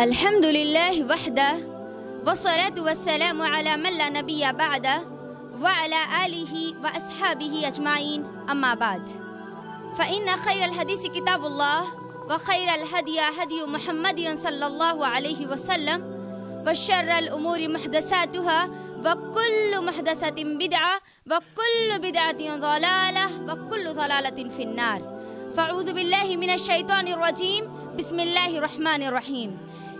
الحمد لله وحده والصلاة والسلام على من لا نبي بعده وعلى آله وأصحابه أجمعين أما بعد فإن خير الحديث كتاب الله وخير الهدي هدي محمد صلى الله عليه وسلم وشر الأمور محدثاتها وكل محدثة بدعة وكل بدعة ضلالة وكل ضلالة في النار فأعوذ بالله من الشيطان الرجيم بسم الله الرحمن الرحيم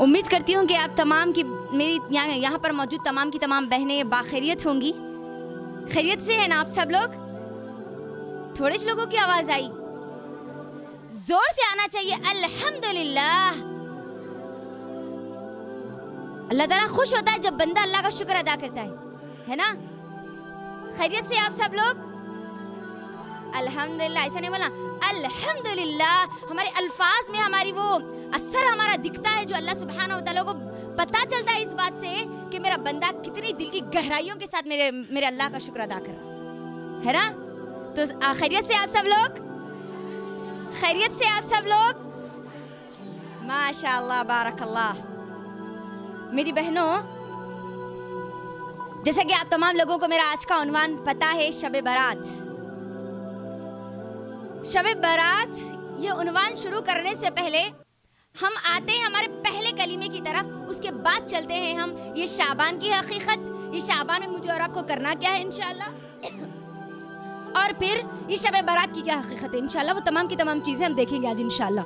उम्मीद करती हूँ कि आप तमाम की मेरी यहाँ पर मौजूद तमाम की तमाम बहनें बाखैरियत होंगी खैरियत से हैं ना आप सब लोग थोड़े से लोगों की आवाज़ आई जोर से आना चाहिए अल्हम्दुलिल्लाह अल्लाह ताला खुश होता है जब बंदा अल्लाह का शुक्र अदा करता है है ना खैरियत से आप सब लोग अल्हम्दुलिल्लाह ऐसा नहीं बोला अल्हम्दुलिल्लाह हमारे अल्फाज में हमारी वो असर हमारा दिखता है जो अल्लाह सुबहाना तला को पता चलता है इस बात से कि मेरा बंदा कितनी दिल की गहराइयों के साथ मेरे मेरे अल्लाह का शुक्र अदा कर रहा है ना तो खैरियत से आप सब लोग खैरियत से आप सब लोग माशा बारक मेरी बहनों जैसा कि आप तमाम लोगों को मेरा आज का अनुमान पता है शब बारात शब बारात ये अनुमान शुरू करने से पहले हम आते हैं हमारे पहले कलीमे की तरफ उसके बाद चलते हैं हम ये शाबान की हकीकत ये शाबान में मुझे और आपको करना क्या है इनशाला और फिर ये शब बारात की क्या हकीकत है इनशाला वो तमाम की तमाम चीज़ें हम देखेंगे आज इनशाला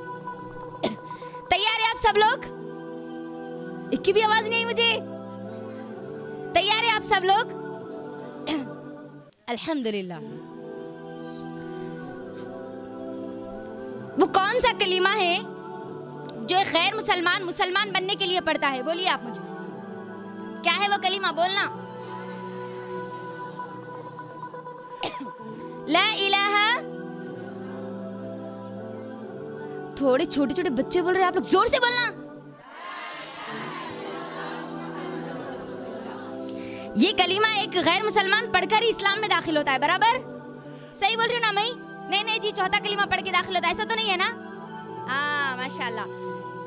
तैयार है आप सब लोग इक्की भी आवाज़ नहीं मुझे तैयार है आप सब लोग अल्हम्दुलिल्लाह वो कौन सा कलीमा है जो एक गैर मुसलमान मुसलमान बनने के लिए पढ़ता है बोलिए आप मुझे क्या है वो कलीमा बोलना ला इलाहा थोड़े छोटे छोटे बच्चे बोल रहे हैं आप लोग जोर से बोलना ये कलीमा एक गैर मुसलमान पढ़कर ही इस्लाम में दाखिल होता है बराबर सही बोल रही हूँ ना मई नहीं नहीं जी चौथा कलीमा पढ़ के दाखिल होता है ऐसा तो नहीं है ना हाँ माशाल्लाह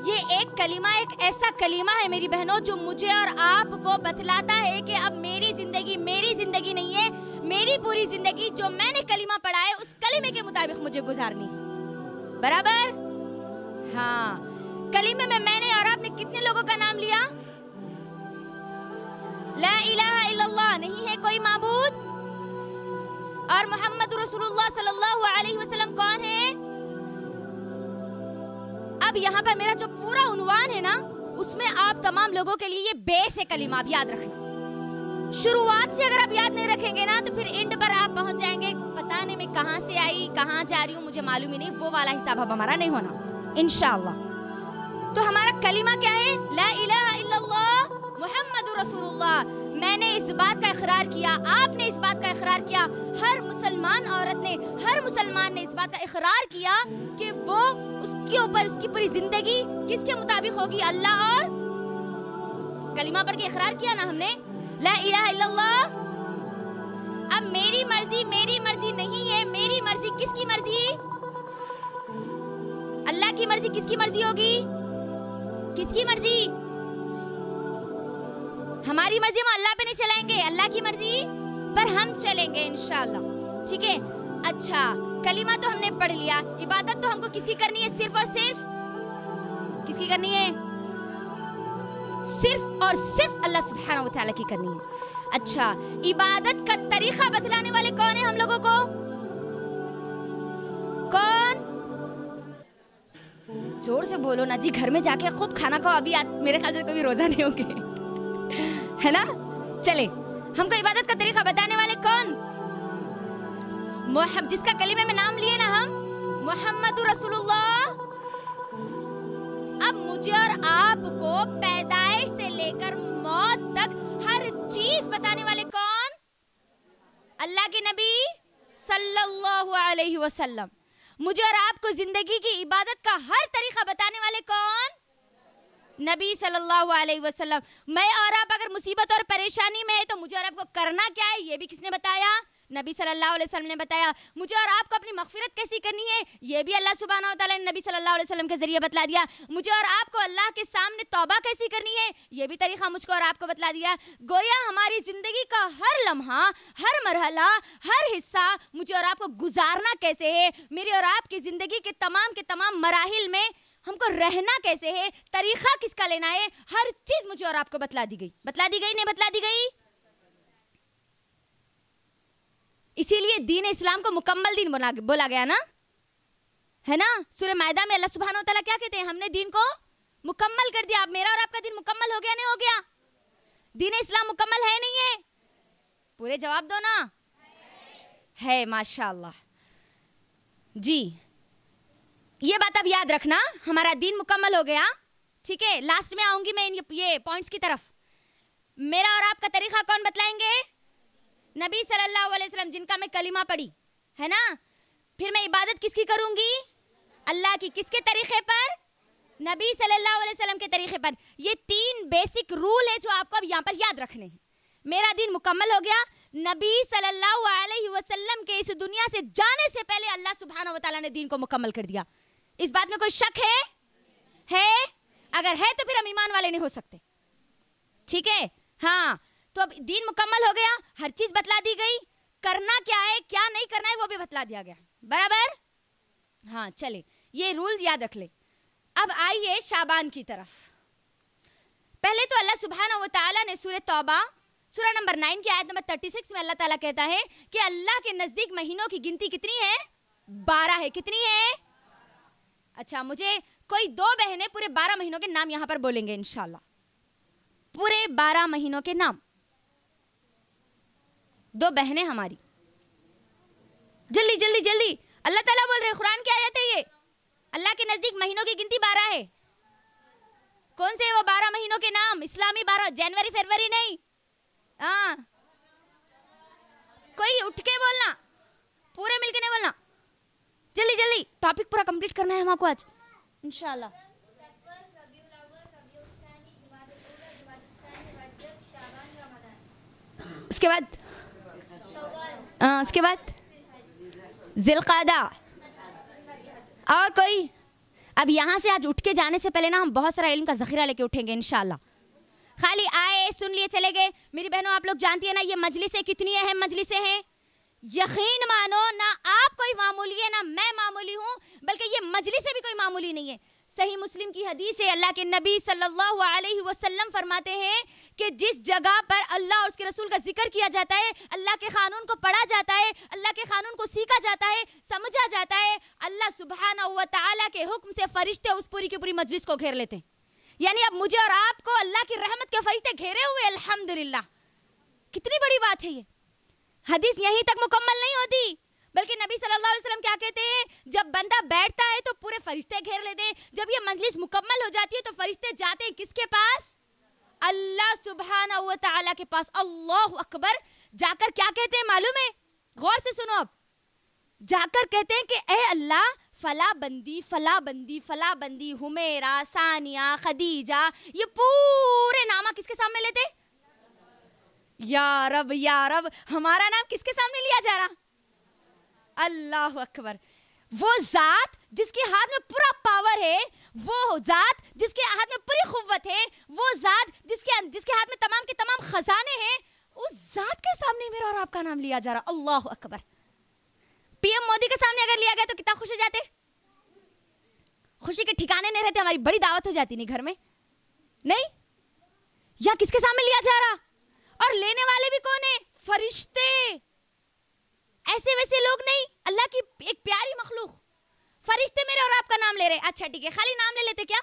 ये एक कलीमा एक ऐसा कलीमा है मेरी बहनों जो मुझे और आप को बतलाता है कि अब मेरी जिंदगी मेरी जिंदगी नहीं है मेरी पूरी जिंदगी जो मैंने कलीमा पढ़ा है उस कलीमे के मुताबिक मुझे गुजारनी बराबर हाँ कलीमे में मैंने और आपने कितने लोगों का नाम लिया ला इलाहा इल्लल्लाह नहीं है कोई माबूद और मोहम्मद रसूलुल्लाह सल्लल्लाहु अलैहि वसल्लम कौन है अब यहाँ पर मेरा जो पूरा उन्वान है ना उसमें आप तमाम लोगों के लिए ये बेस है कलीमा आप याद रखना शुरुआत से अगर आप याद नहीं रखेंगे ना तो फिर एंड पर आप पहुंच जाएंगे पता नहीं मैं कहां से आई कहां जा रही हूं मुझे मालूम ही नहीं वो वाला हिसाब अब हमारा नहीं होना इनशाला तो हमारा कलीमा क्या है ला इलाहा इल्लल्लाह मुहम्मदुर रसूलुल्लाह मैंने इस बात का इकरार किया आपने इस बात का इकरार किया हर मुसलमान औरत ने हर मुसलमान ने इस बात का इकरार किया कि वो उसके ऊपर उसकी पूरी जिंदगी किसके मुताबिक होगी अल्लाह और कलिमा पढ़ के इकरार किया ना हमने ला इलाहा इल्लल्लाह अब मेरी मर्जी मेरी मर्जी नहीं है मेरी मर्जी किसकी मर्जी अल्लाह की मर्जी किसकी मर्जी होगी किसकी मर्जी हमारी मर्जी हम अल्लाह पे नहीं चलाएंगे अल्लाह की मर्जी पर हम चलेंगे इनशाला ठीक है अच्छा कलीमा तो हमने पढ़ लिया इबादत तो हमको किसकी करनी है सिर्फ और सिर्फ किसकी करनी है सिर्फ और सिर्फ अल्लाह सुबहाना की करनी है अच्छा इबादत का तरीका बतलाने वाले कौन है हम लोगों को कौन जोर से बोलो ना जी घर में जाके खूब खाना खाओ अभी मेरे ख्याल से कभी रोजा नहीं होगी है ना चले हमको इबादत का तरीका बताने वाले कौन मोहम्मद जिसका कलीमे में नाम लिए ना हम मोहम्मद रसूलुल्लाह अब मुझे और आपको पैदाइश से लेकर मौत तक हर चीज बताने वाले कौन अल्लाह के नबी सल्लल्लाहु अलैहि वसल्लम मुझे और आपको जिंदगी की इबादत का हर तरीका बताने वाले कौन नबी सल्लल्लाहु अलैहि वसल्लम मैं और आप अगर मुसीबत और परेशानी में है तो मुझे और आपको करना क्या है ये भी किसने बताया नबी सल्लल्लाहु अलैहि वसल्लम ने बताया मुझे और आपको अपनी मगफिरत कैसी करनी है ये भी अल्लाह सुबहाना तआला ने नबी सल्लल्लाहु अलैहि वसल्लम के जरिए बतला दिया मुझे और आपको अल्लाह के सामने तौबा कैसी करनी है ये भी तरीका मुझको और आपको बतला दिया गोया हमारी ज़िंदगी का हर लम्हा हर मरहला हर हिस्सा मुझे और आपको गुजारना कैसे है मेरी और आपकी ज़िंदगी के तमाम के तमाम मराहल में हमको रहना कैसे है तरीका किसका लेना है हर चीज मुझे और आपको बतला दी गई बतला दी गई नहीं बतला दी गई इसीलिए दीन इस्लाम को मुकम्मल दिन बोला गया ना है ना सूर्य मैदा में अल्लाह सुबहान तला क्या कहते हैं हमने दीन को मुकम्मल कर दिया अब मेरा और आपका दिन मुकम्मल हो गया नहीं हो गया दीन इस्लाम मुकम्मल है नहीं है पूरे जवाब दो ना है माशाल्लाह जी ये बात अब याद रखना हमारा दिन मुकम्मल हो गया ठीक है लास्ट में आऊंगी मैं ये पॉइंट्स की तरफ मेरा और आपका तरीका कौन बतलाएंगे नबी सल्लल्लाहु अलैहि वसल्लम जिनका मैं कलिमा पढ़ी है ना फिर मैं इबादत किसकी करूंगी अल्लाह की किसके तरीके पर नबी सल्लल्लाहु अलैहि वसल्लम के तरीके पर ये तीन बेसिक रूल है जो आपको अब यहाँ पर याद रखने हैं मेरा दिन मुकम्मल हो गया नबी सल्लल्लाहु अलैहि वसल्लम के इस दुनिया से जाने से पहले अल्लाह सुबहाना वाली ने दीन को मुकम्मल कर दिया इस बात में कोई शक है है अगर है तो फिर हम ईमान वाले नहीं हो सकते ठीक है हाँ तो अब दिन मुकम्मल हो गया हर चीज बतला दी गई करना क्या है क्या नहीं करना है वो भी बतला दिया गया बराबर हाँ चले ये रूल याद रख ले अब आइए शाबान की तरफ पहले तो अल्लाह सुबहाना ताला ने सूर्य तौबा सूर्य नंबर नाइन की आयत नंबर थर्टी सिक्स में अल्लाह ताला कहता है कि अल्लाह के नज़दीक महीनों की गिनती कितनी है बारह है कितनी है अच्छा मुझे कोई दो बहनें पूरे बारह महीनों के नाम यहाँ पर बोलेंगे इनशाला पूरे बारह महीनों के नाम दो बहनें हमारी जल्दी जल्दी जल्दी अल्लाह ताला बोल रहे कुरान क्या आयत ये अल्लाह के नज़दीक महीनों की गिनती बारह है कौन से वो बारह महीनों के नाम इस्लामी बारह जनवरी फरवरी नहीं आ, हाँ। कोई उठ के बोलना पूरे मिलके नहीं बोलना जल्दी जल्दी टॉपिक पूरा कंप्लीट करना है हमको आज इनशाला उसके बाद आ, हाँ, उसके बाद जिलकादा और कोई अब यहाँ से आज उठ के जाने से पहले ना हम बहुत सारा इल्म का जखीरा लेके उठेंगे इनशाला खाली आए सुन लिए चले गए मेरी बहनों आप लोग जानती है ना ये मजलिसें कितनी अहम मजलिसें हैं यकीन मानो ना आप कोई मामूली है ना मैं मामूली हूँ बल्कि ये मजलिस से भी कोई मामूली नहीं है सही मुस्लिम की हदीस है अल्लाह के नबी सल्लल्लाहु अलैहि वसल्लम फरमाते हैं कि जिस जगह पर अल्लाह और उसके रसूल का जिक्र किया जाता है अल्लाह के कानून को पढ़ा जाता है अल्लाह के कानून को सीखा जाता है समझा जाता है अल्लाह सुबहाना हुआ के हुक्म से फरिश्ते उस पूरी की पूरी मजलिस को घेर लेते हैं यानी अब मुझे और आपको अल्लाह की रहमत के फरिश्ते घेरे हुए अल्हम्दुलिल्लाह कितनी बड़ी बात है ये हदीस यहीं तक मुकम्मल नहीं होती बल्कि नबी सल्लल्लाहु अलैहि वसल्लम क्या कहते हैं जब बंदा बैठता है तो पूरे फरिश्ते घेर लेते हैं जब ये मंजलिस मुकम्मल हो जाती है तो फरिश्ते जाते हैं किसके पास अल्लाह सुबहाना तला के पास अल्लाह अकबर जाकर क्या कहते हैं मालूम है गौर से सुनो अब जाकर कहते हैं कि ए अल्लाह फला बंदी फला बंदी फला बंदी हुमेरा सानिया खदीजा ये पूरे नामा किसके सामने लेते हैं यारब यारब हमारा नाम किसके सामने लिया जा रहा अल्लाह अकबर वो जात जिसके हाथ में पूरा पावर है वो जात जिसके हाथ में पूरी खुवत है वो जात जिसके अं-, जिसके हाथ में तमाम के तमाम खजाने हैं उस जात के सामने मेरा और आपका नाम लिया जा रहा अल्लाह अकबर पीएम मोदी के सामने अगर लिया गया तो कितना खुश हो जाते खुशी के ठिकाने नहीं रहते हमारी बड़ी दावत हो जाती नहीं घर में नहीं या किसके सामने लिया जा रहा और लेने वाले भी कौन है फरिश्ते ऐसे वैसे लोग नहीं अल्लाह की एक प्यारी मखलूक फरिश्ते मेरे और आपका नाम ले रहे अच्छा ठीक है खाली नाम ले लेते क्या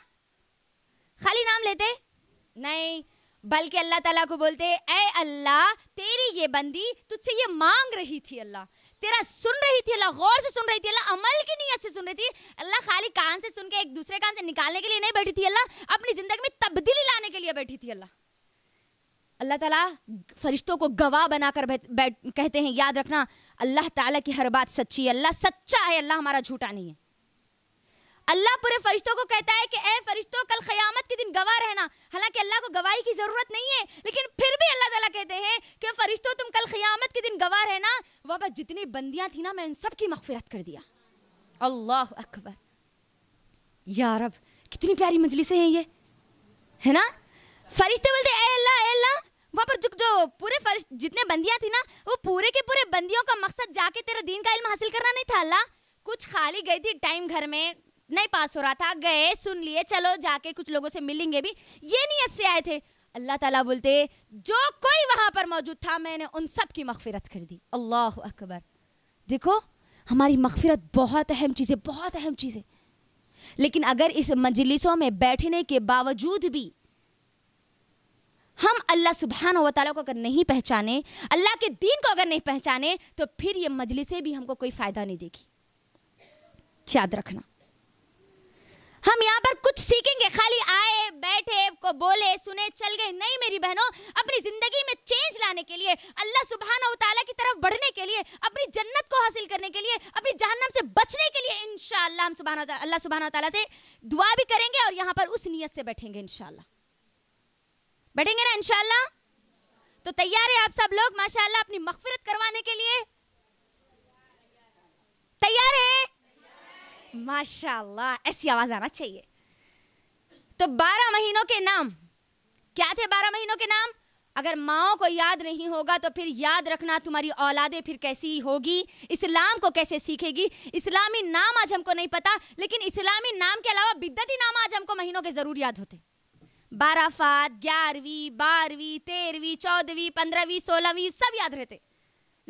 खाली नाम लेते नहीं बल्कि अल्लाह ताला को बोलते ए अल्लाह तेरी ये बंदी तुझसे ये मांग रही थी अल्लाह तेरा सुन रही थी अल्लाह गौर से सुन रही थी अल्लाह अमल की नीयत से सुन रही थी अल्लाह खाली कान से सुन के एक दूसरे कान से निकालने के लिए नहीं बैठी थी अल्लाह अपनी जिंदगी में तब्दीली लाने के लिए बैठी थी अल्लाह अल्लाह ताला फरिश्तों को गवाह बनाकर कहते हैं याद रखना अल्लाह ताला की हर बात सच्ची है अल्लाह सच्चा है अल्लाह हमारा झूठा नहीं है अल्लाह पूरे फरिश्तों को कहता है कि ए फरिश्तों कल खयामत के दिन गवाह रहना हालांकि अल्लाह को गवाही की ज़रूरत नहीं है लेकिन फिर भी अल्लाह ताला कहते हैं कि फरिश्तों तुम कल खयामत के दिन गवाह रहना वह पर जितनी बंदियां थी ना मैं उन सबकी की मगफिरत कर दिया अल्लाह अकबर यारब कितनी प्यारी मजलिसें हैं ये है ना फरिश्ते बोलते अल्लाह अल्लाह वहाँ पर जो जो पूरे फरिश जितने बंदियाँ थी ना वो पूरे के पूरे बंदियों का मकसद जाके तेरा दीन का इल्म हासिल करना नहीं था अल्लाह कुछ खाली गई थी टाइम घर में नहीं पास हो रहा था गए सुन लिए चलो जाके कुछ लोगों से मिलेंगे भी ये नीयत से आए थे अल्लाह ताला बोलते जो कोई वहाँ पर मौजूद था मैंने उन सब की मगफिरत कर दी अल्लाह अकबर देखो हमारी मगफिरत बहुत अहम चीज है बहुत अहम चीज है लेकिन अगर इस मजलिसों में बैठने के बावजूद भी हम अल्लाह सुबहान वाली को अगर नहीं पहचाने अल्लाह के दीन को अगर नहीं पहचाने तो फिर ये मजलिसें भी हमको कोई फ़ायदा नहीं देगी याद रखना हम यहाँ पर कुछ सीखेंगे खाली आए बैठे को बोले सुने चल गए नहीं मेरी बहनों अपनी जिंदगी में चेंज लाने के लिए अल्लाह सुबहान तला की तरफ बढ़ने के लिए अपनी जन्नत को हासिल करने के लिए अपनी जहन्नम से बचने के लिए इनशाला हम सुबहाना अल्लाह सुबहाना तला से दुआ भी करेंगे और यहाँ पर उस नीयत से बैठेंगे इन बैठेंगे ना इनशाला तो तैयार है आप सब लोग माशाल्लाह अपनी मफफरत करवाने के लिए तैयार है माशाल्लाह ऐसी आवाज आना चाहिए तो बारह महीनों के नाम क्या थे बारह महीनों के नाम अगर माओ को याद नहीं होगा तो फिर याद रखना तुम्हारी औलादे फिर कैसी होगी इस्लाम को कैसे सीखेगी इस्लामी नाम आज हमको नहीं पता लेकिन इस्लामी नाम के अलावा बिद्दती नाम आज हमको महीनों के जरूर याद होते बाराफात ग्यारहवीं बारहवीं तेरहवीं चौदहवीं पंद्रहवीं सोलहवीं सब याद रहते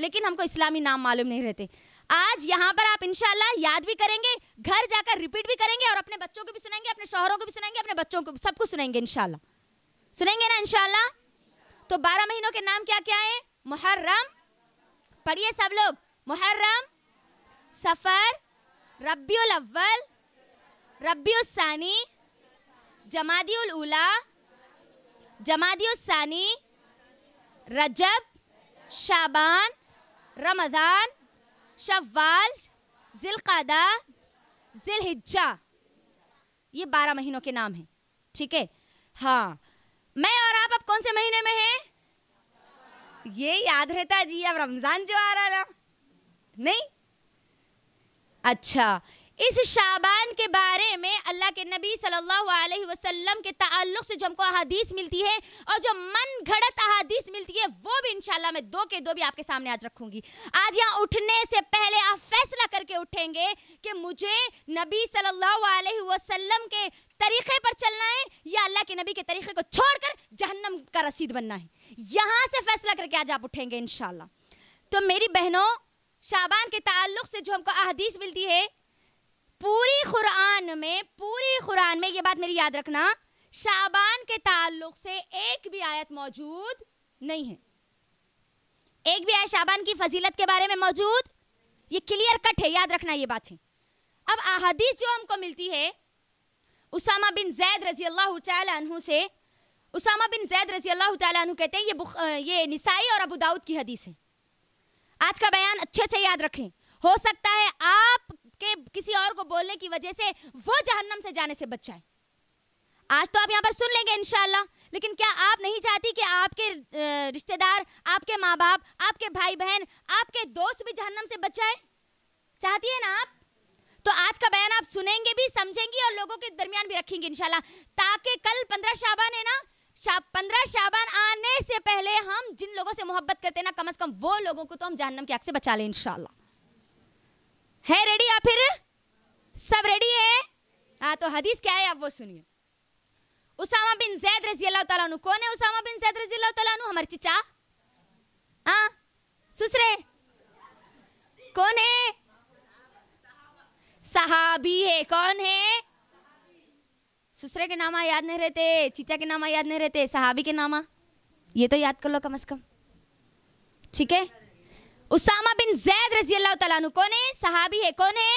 लेकिन हमको इस्लामी नाम मालूम नहीं रहते आज यहाँ पर आप इनशाला याद भी करेंगे घर जाकर रिपीट भी करेंगे और अपने बच्चों को भी सुनाएंगे अपने शोहरों को भी सुनाएंगे अपने बच्चों को सबको सुनाएंगे इनशाला सुनेंगे ना इनशाला तो बारह महीनों के नाम क्या क्या है मुहर्रम पढ़िए सब लोग मुहर्रम सफ़र रबी अव्वल रबी सानी जमादियुल उला सानी रजब शाबान रमज़ान शवाल ज़िलकादा ज़िलहिज्जा ये बारह महीनों के नाम हैं ठीक है हाँ मैं और आप अब कौन से महीने में हैं ये याद रहता जी अब रमज़ान जो आ रहा ना नहीं अच्छा इस शाबान के बारे में अल्लाह के नबी सल्लल्लाहु अलैहि वसल्लम के ताल्लुक से जो हमको अहादीस मिलती है और जो मन घड़त अहादीस मिलती है वो भी इनशाला मैं दो के दो भी आपके सामने आज रखूंगी आज यहाँ उठने से पहले आप फैसला करके उठेंगे कि मुझे नबी सल्लल्लाहु अलैहि वसल्लम के तरीक़े पर चलना है या अल्लाह के नबी के तरीक़े को छोड़कर जहन्नम का रसीद बनना है यहाँ से फैसला करके आज आप उठेंगे इनशाला तो मेरी बहनों शाबान के ताल्लुक से जो हमको अहदीस मिलती है पूरी कुरान में पूरी कुरान में ये बात मेरी याद रखना शाबान के ताल्लुक से एक भी आयत मौजूद नहीं है एक भी आयत शाबान की फजीलत के बारे में मौजूद ये क्लियर कट है याद रखना ये बात है अब अहदीस जो हमको मिलती है उसामा बिन जैद रजी अल्लाह तु से उसामा बिन जैद रजी अल्लाह तु कहते हैं ये ये निसाई और अबू दाऊद की हदीस है आज का बयान अच्छे से याद रखें हो सकता है आप के किसी और को बोलने की वजह से वो जहन्नम से जाने से बच जाए आज तो आप यहाँ पर सुन लेंगे इनशाला लेकिन क्या आप नहीं चाहती कि आपके रिश्तेदार आपके माँ बाप आपके भाई बहन आपके दोस्त भी जहन्नम से बच जाए चाहती है ना आप तो आज का बयान आप सुनेंगे भी समझेंगी और लोगों के दरमियान भी रखेंगे इनशाला ताकि कल पंद्रह शाबान है ना पंद्रह शाबान आने से पहले हम जिन लोगों से मोहब्बत करते हैं ना कम अज कम वो लोगों को तो हम जहनम के आग से बचा लें इनशाला है रेडी या फिर सब रेडी है हाँ तो हदीस क्या है आप वो सुनिए उसामा बिन जैद रजी अल्लाह तु कौन है उसामा बिन जैद रजी अल्लाह तु हमारे चिचा हाँ सुसरे कौन है सहाबी है कौन है सुसरे के नामा याद नहीं रहते चीचा के नामा याद नहीं रहते सहाबी के नामा ये तो याद कर लो कम से कम ठीक है उसामा बिन जैद रजी अल्लाह तु कौन है सहाबी है कौन है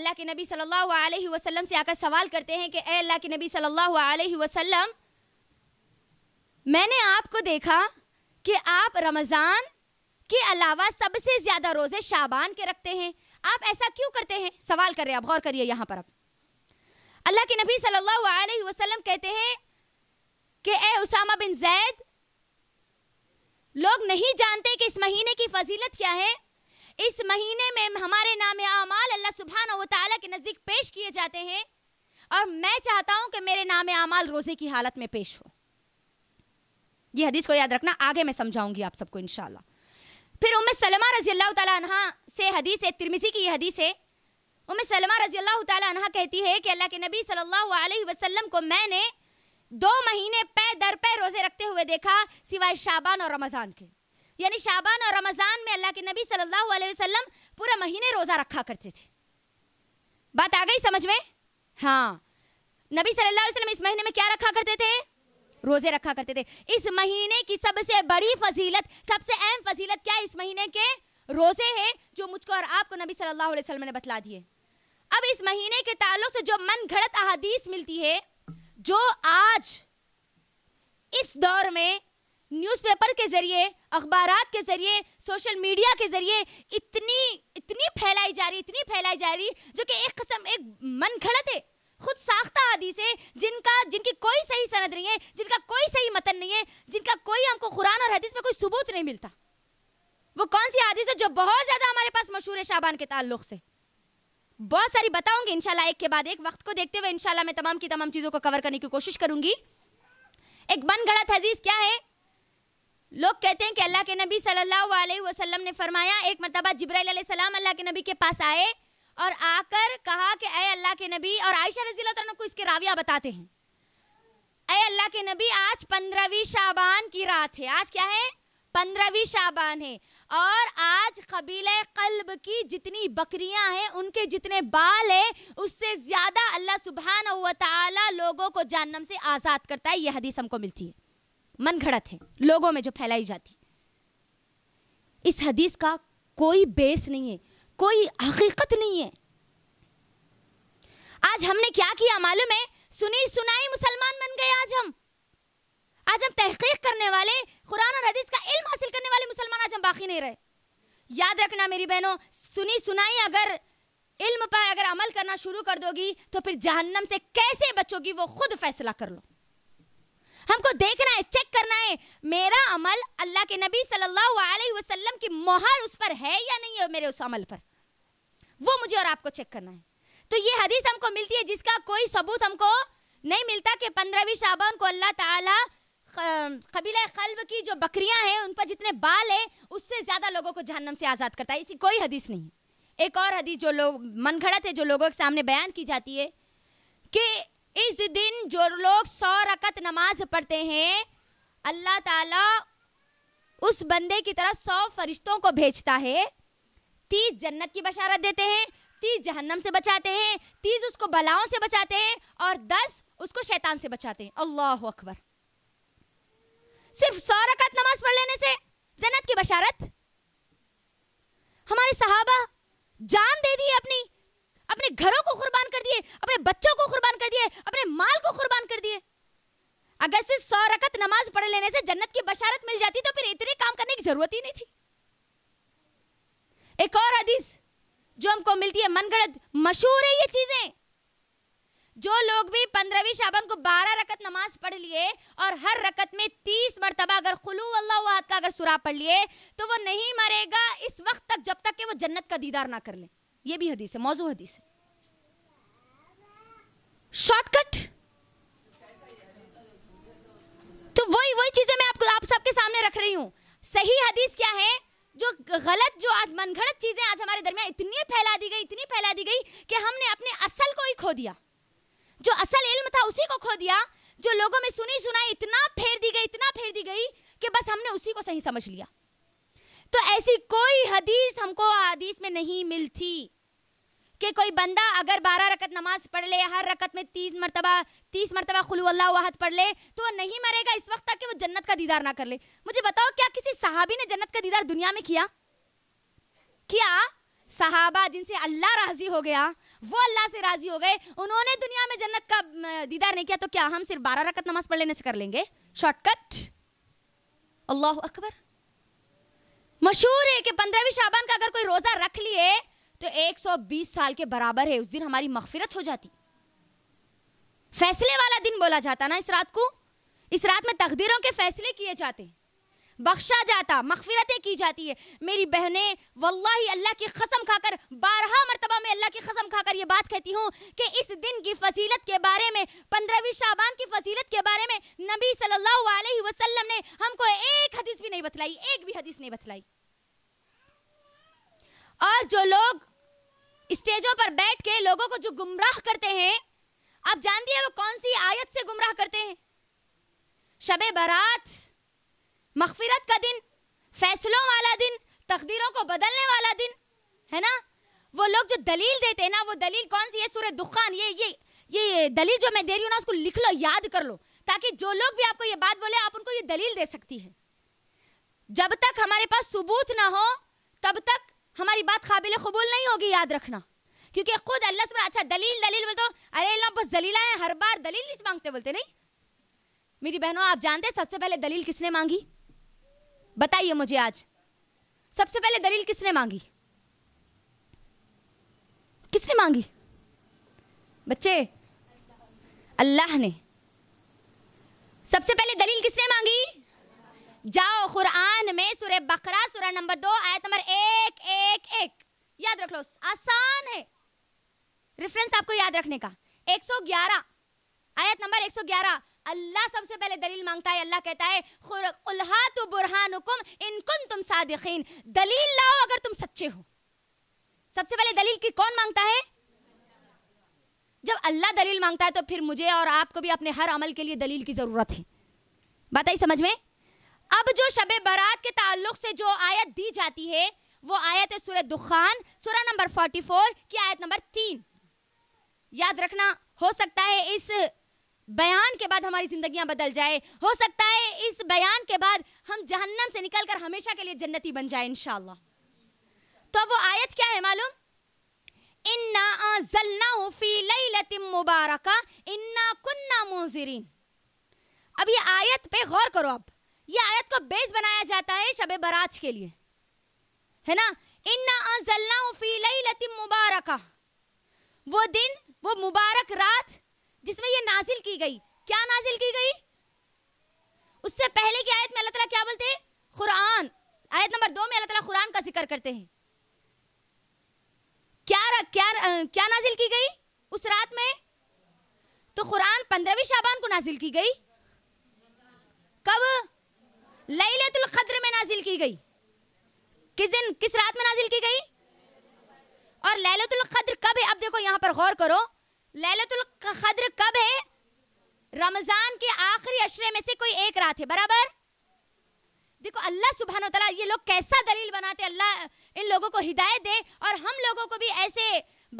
अल्लाह के नबी सल्लल्लाहु अलैहि वसल्लम से आकर सवाल करते हैं कि ए अल्लाह के नबी सल्लल्लाहु अलैहि वसल्लम मैंने आपको देखा कि आप रमज़ान के अलावा सबसे ज़्यादा रोज़े शाबान के रखते हैं आप ऐसा क्यों करते हैं सवाल कर रहे हैं आप गौर करिए यहाँ पर अब अल्लाह के नबी सल्लल्लाहु अलैहि वसल्लम कहते हैं कि ए उसामा बिन जैद लोग नहीं जानते कि इस महीने की फजीलत क्या है इस महीने में हमारे नाम अमाल अल्लाह सुबहान व के नज़दीक पेश किए जाते हैं और मैं चाहता हूं कि मेरे नाम अमाल रोज़े की हालत में पेश हो ये हदीस को याद रखना आगे मैं समझाऊंगी आप सबको इन फिर उम्म सलमा रजी अल्लाह तह से हदीस है तिरमिसी की यह हदीस है उम्म सलमा रजी अल्लाह तह कहती है कि अल्लाह के नबी सल्लल्लाहु अलैहि वसल्लम को मैंने दो महीने पे दर पे रोजे रखते हुए देखा सिवाय शाबान और रमज़ान के यानी शाबान और रमज़ान में अल्लाह के नबी सल्लल्लाहु अलैहि वसल्लम पूरा महीने रोज़ा रखा करते थे बात आ गई समझ में हाँ नबी सल्लल्लाहु अलैहि वसल्लम इस महीने में क्या रखा करते थे रोजे रखा करते थे इस महीने की सबसे बड़ी फजीलत सबसे अहम फजीलत क्या है इस महीने के रोजे है जो मुझको और आपको नबी सल्लल्लाहु अलैहि वसल्लम ने बतला दिए अब इस महीने के ताल्लुक से जो मन घड़त अहादीस मिलती है जो आज इस दौर में न्यूज़पेपर के जरिए अखबार के जरिए सोशल मीडिया के जरिए इतनी इतनी फैलाई जा रही इतनी फैलाई जा रही जो कि एक कस्म एक मन खड़त है खुद साख्ता हदीस है जिनका जिनकी कोई सही सनद नहीं है जिनका कोई सही मतन नहीं है जिनका कोई हमको कुरान और हदीस में कोई सबूत नहीं मिलता वो कौन सी आदि है जो बहुत ज़्यादा हमारे पास मशहूर है शाबान के ताल्लुक से बहुत सारी बताऊंगी इंशाल्लाह एक के बाद एक वक्त को देखते हुए इंशाल्लाह मैं तमाम की तमाम चीज़ों को कवर करने की कोशिश करूंगी एक बन गढ़त हजीज़ क्या है लोग कहते हैं कि अल्लाह के नबी सल्लल्लाहु अलैहि वसल्लम ने फरमाया एक मरतबा जब्राईल सलाम अल्लाह के नबी के पास आए और आकर कहा कि अय अल्लाह के नबी और आयशा रजील को इसके राविया बताते हैं अय अल्लाह के नबी आज पंद्रहवीं शाबान की रात है आज क्या है पंद्रहवीं शाबान है और आज कबीले कल्ब की जितनी बकरियां हैं उनके जितने बाल हैं उससे ज़्यादा अल्लाह सुबहान लोगों को जानम से आज़ाद करता है यह हदीस हमको मिलती है मन घड़त है लोगों में जो फैलाई जाती इस हदीस का कोई बेस नहीं है कोई हकीकत नहीं है आज हमने क्या किया मालूम है सुनी सुनाई मुसलमान बन गए आज हम आज हम तहकीक करने वाले कुरान और हदीस का इल्म हासिल करने वाले मुसलमान आज हम बाकी नहीं रहे याद रखना मेरी बहनों सुनी सुनाई अगर इल्म पर अगर अमल करना शुरू कर दोगी तो फिर जहन्नम से कैसे बचोगी वो खुद फैसला कर लो हमको देखना है चेक करना है मेरा अमल अल्लाह के नबी सल्लल्लाहु अलैहि वसल्लम की मोहर उस पर है या नहीं है मेरे उस अमल पर वो मुझे और आपको चेक करना है तो ये हदीस हमको मिलती है जिसका कोई सबूत हमको नहीं मिलता कि पंद्रहवीं शाबान को अल्लाह ताला कबीले कल्ब की जो बकरियां हैं उन पर जितने बाल हैं उससे ज़्यादा लोगों को जहन्नम से आज़ाद करता है इसी कोई हदीस नहीं एक और हदीस जो लोग मनगढ़ंत है जो लोगों के सामने बयान की जाती है कि इस दिन जो लोग सौ रकत नमाज पढ़ते हैं अल्लाह ताला उस बंदे की तरह सौ फरिश्तों को भेजता है तीस जन्नत की बशारत देते हैं तीस जहन्नम से बचाते हैं तीस उसको बलाओं से बचाते हैं और दस उसको शैतान से बचाते हैं अल्लाह अकबर सिर्फ सौ रकात नमाज पढ़ लेने से जन्नत की बशारत हमारे सहाबा जान दे दिए अपनी अपने घरों को कुर्बान कर दिए अपने बच्चों को कुर्बान कर दिए अपने माल को कुर्बान कर दिए अगर सिर्फ सौ रकत नमाज पढ़ लेने से जन्नत की बशारत मिल जाती तो फिर इतने काम करने की जरूरत ही नहीं थी एक और हदीस जो हमको मिलती है मनगढ़ मशहूर है ये चीजें जो लोग भी पंद्रहवीं शाबन को बारह रकत नमाज पढ़ लिए और हर रकत में तीस मरतबा अगर खुलू अल्लाह का अगर सुरा पढ़ लिए तो वो नहीं मरेगा इस वक्त तक जब तक कि वो जन्नत का दीदार ना कर ले ये भी हदीस है मौजू हदीस है शॉर्टकट तो वही वही चीजें मैं आपको आप सबके सामने रख रही हूँ सही हदीस क्या है जो गलत जो आज मनगढ़ चीजें आज हमारे दरमियान इतनी फैला दी गई इतनी फैला दी गई कि हमने अपने असल को ही खो दिया जो असल इल्म था उसी को खो दिया जो लोगों में सुनी सुनाई इतना फेर दी गई इतना फेर दी गई कि बस हमने उसी को सही समझ लिया तो ऐसी कोई हदीस हमको हदीस में नहीं मिलती कि कोई बंदा अगर बारह रकत नमाज पढ़ ले हर रकत में तीस मरतबा तीस मरतबा खुलू अल्लाह वाहद पढ़ ले तो वो नहीं मरेगा इस वक्त तक कि वो जन्नत का दीदार ना कर ले मुझे बताओ क्या किसी साहबी ने जन्नत का दीदार दुनिया में किया किया सहाबा जिनसे अल्लाह राज़ी हो गया वो अल्लाह से राज़ी हो गए उन्होंने दुनिया में जन्नत का दीदार नहीं किया तो क्या हम सिर्फ बारह रकत नमाज पढ़ लेने से कर लेंगे शॉर्टकट अल्लाह अकबर मशहूर है कि पंद्रहवीं शाबान का अगर कोई रोज़ा रख लिए तो 120 साल के बराबर है उस दिन हमारी मगफिरत हो जाती फैसले वाला दिन बोला जाता ना इस रात को इस रात में तकदीरों के फैसले किए जाते हैं बख्शा जाता मखफिरतें की जाती है मेरी बहनें वल्लाही अल्लाह की कसम खाकर बारह मरतबा में अल्लाह की कसम खाकर ये बात कहती हूँ कि इस दिन की फजीलत के बारे में पंद्रहवीं शाबान की फजीलत के बारे में नबी सल्लल्लाहु अलैहि वसल्लम ने हमको एक हदीस भी नहीं बतलाई एक भी हदीस नहीं बतलाई और जो लोग स्टेजों पर बैठ के लोगों को जो गुमराह करते हैं आप जानती है वो कौन सी आयत से गुमराह करते हैं शबे बारात मगफिरत का दिन फैसलों वाला दिन तकदीरों को बदलने वाला दिन है ना वो लोग जो दलील देते हैं ना वो दलील कौन सी है सूर्य दुखान ये ये ये दलील जो मैं दे रही हूँ ना उसको लिख लो याद कर लो ताकि जो लोग भी आपको ये बात बोले आप उनको ये दलील दे सकती है जब तक हमारे पास सबूत ना हो तब तक हमारी बात काबिल कबूल नहीं होगी याद रखना क्योंकि खुद अल्लाह सुबह अच्छा दलील दलील बोलते अरे बस दलीला है हर बार दलील नहीं मांगते बोलते नहीं मेरी बहनों आप जानते सबसे पहले दलील किसने मांगी बताइए मुझे आज सबसे पहले दलील किसने मांगी किसने मांगी बच्चे अल्लाह ने सबसे पहले दलील किसने मांगी जाओ कुरान में सुरे बकरा सुरा नंबर दो आयत नंबर एक एक एक याद रख लो आसान है रेफरेंस आपको याद रखने का 111 आयत नंबर 111 अल्लाह सबसे पहले दलील मांगता है अल्लाह कहता है उल्हा तो बुरहान इनकुन तुम सादिकीन दलील लाओ अगर तुम सच्चे हो सबसे पहले दलील की कौन मांगता है जब अल्लाह दलील मांगता है तो फिर मुझे और आपको भी अपने हर अमल के लिए दलील की ज़रूरत है बात आई समझ में अब जो शब बारात के ताल्लुक से जो आयत दी जाती है वो आयत है सूर्य दुखान सूर्य नंबर 44 की आयत नंबर तीन याद रखना हो सकता है इस बयान के बाद हमारी जिंदगियां बदल जाए हो सकता है इस बयान के बाद हम जहन्नम से निकलकर हमेशा के लिए जन्नती बन जाए इनशाला तो वो आयत क्या है मालूम मुबारका इन्ना कुन्ना मुजरीन अब ये आयत पे गौर करो आप ये आयत को बेस बनाया जाता है शब बराज के लिए है ना इन्ना अजल्ला मुबारका वो दिन वो मुबारक रात जिसमें ये नाजिल की गई क्या नाजिल की गई उससे पहले की आयत में अल्लाह ताला क्या बोलते हैं कुरान आयत नंबर दो में अल्लाह ताला कुरान का जिक्र करते हैं क्या रा, क्या रा, क्या नाजिल की गई उस रात में तो कुरान पंद्रहवीं शाबान को नाजिल की गई कब लैलतुल खद्र में नाजिल की गई किस दिन किस रात में नाजिल की गई और लैलतुल खद्र कब है अब देखो यहां पर गौर करो लैलतुल कद्र कब है रमजान के आखिरी अशरे में से कोई एक रात है बराबर देखो अल्लाह सुबहान तला ये लोग कैसा दलील बनाते अल्लाह इन लोगों को हिदायत दे और हम लोगों को भी ऐसे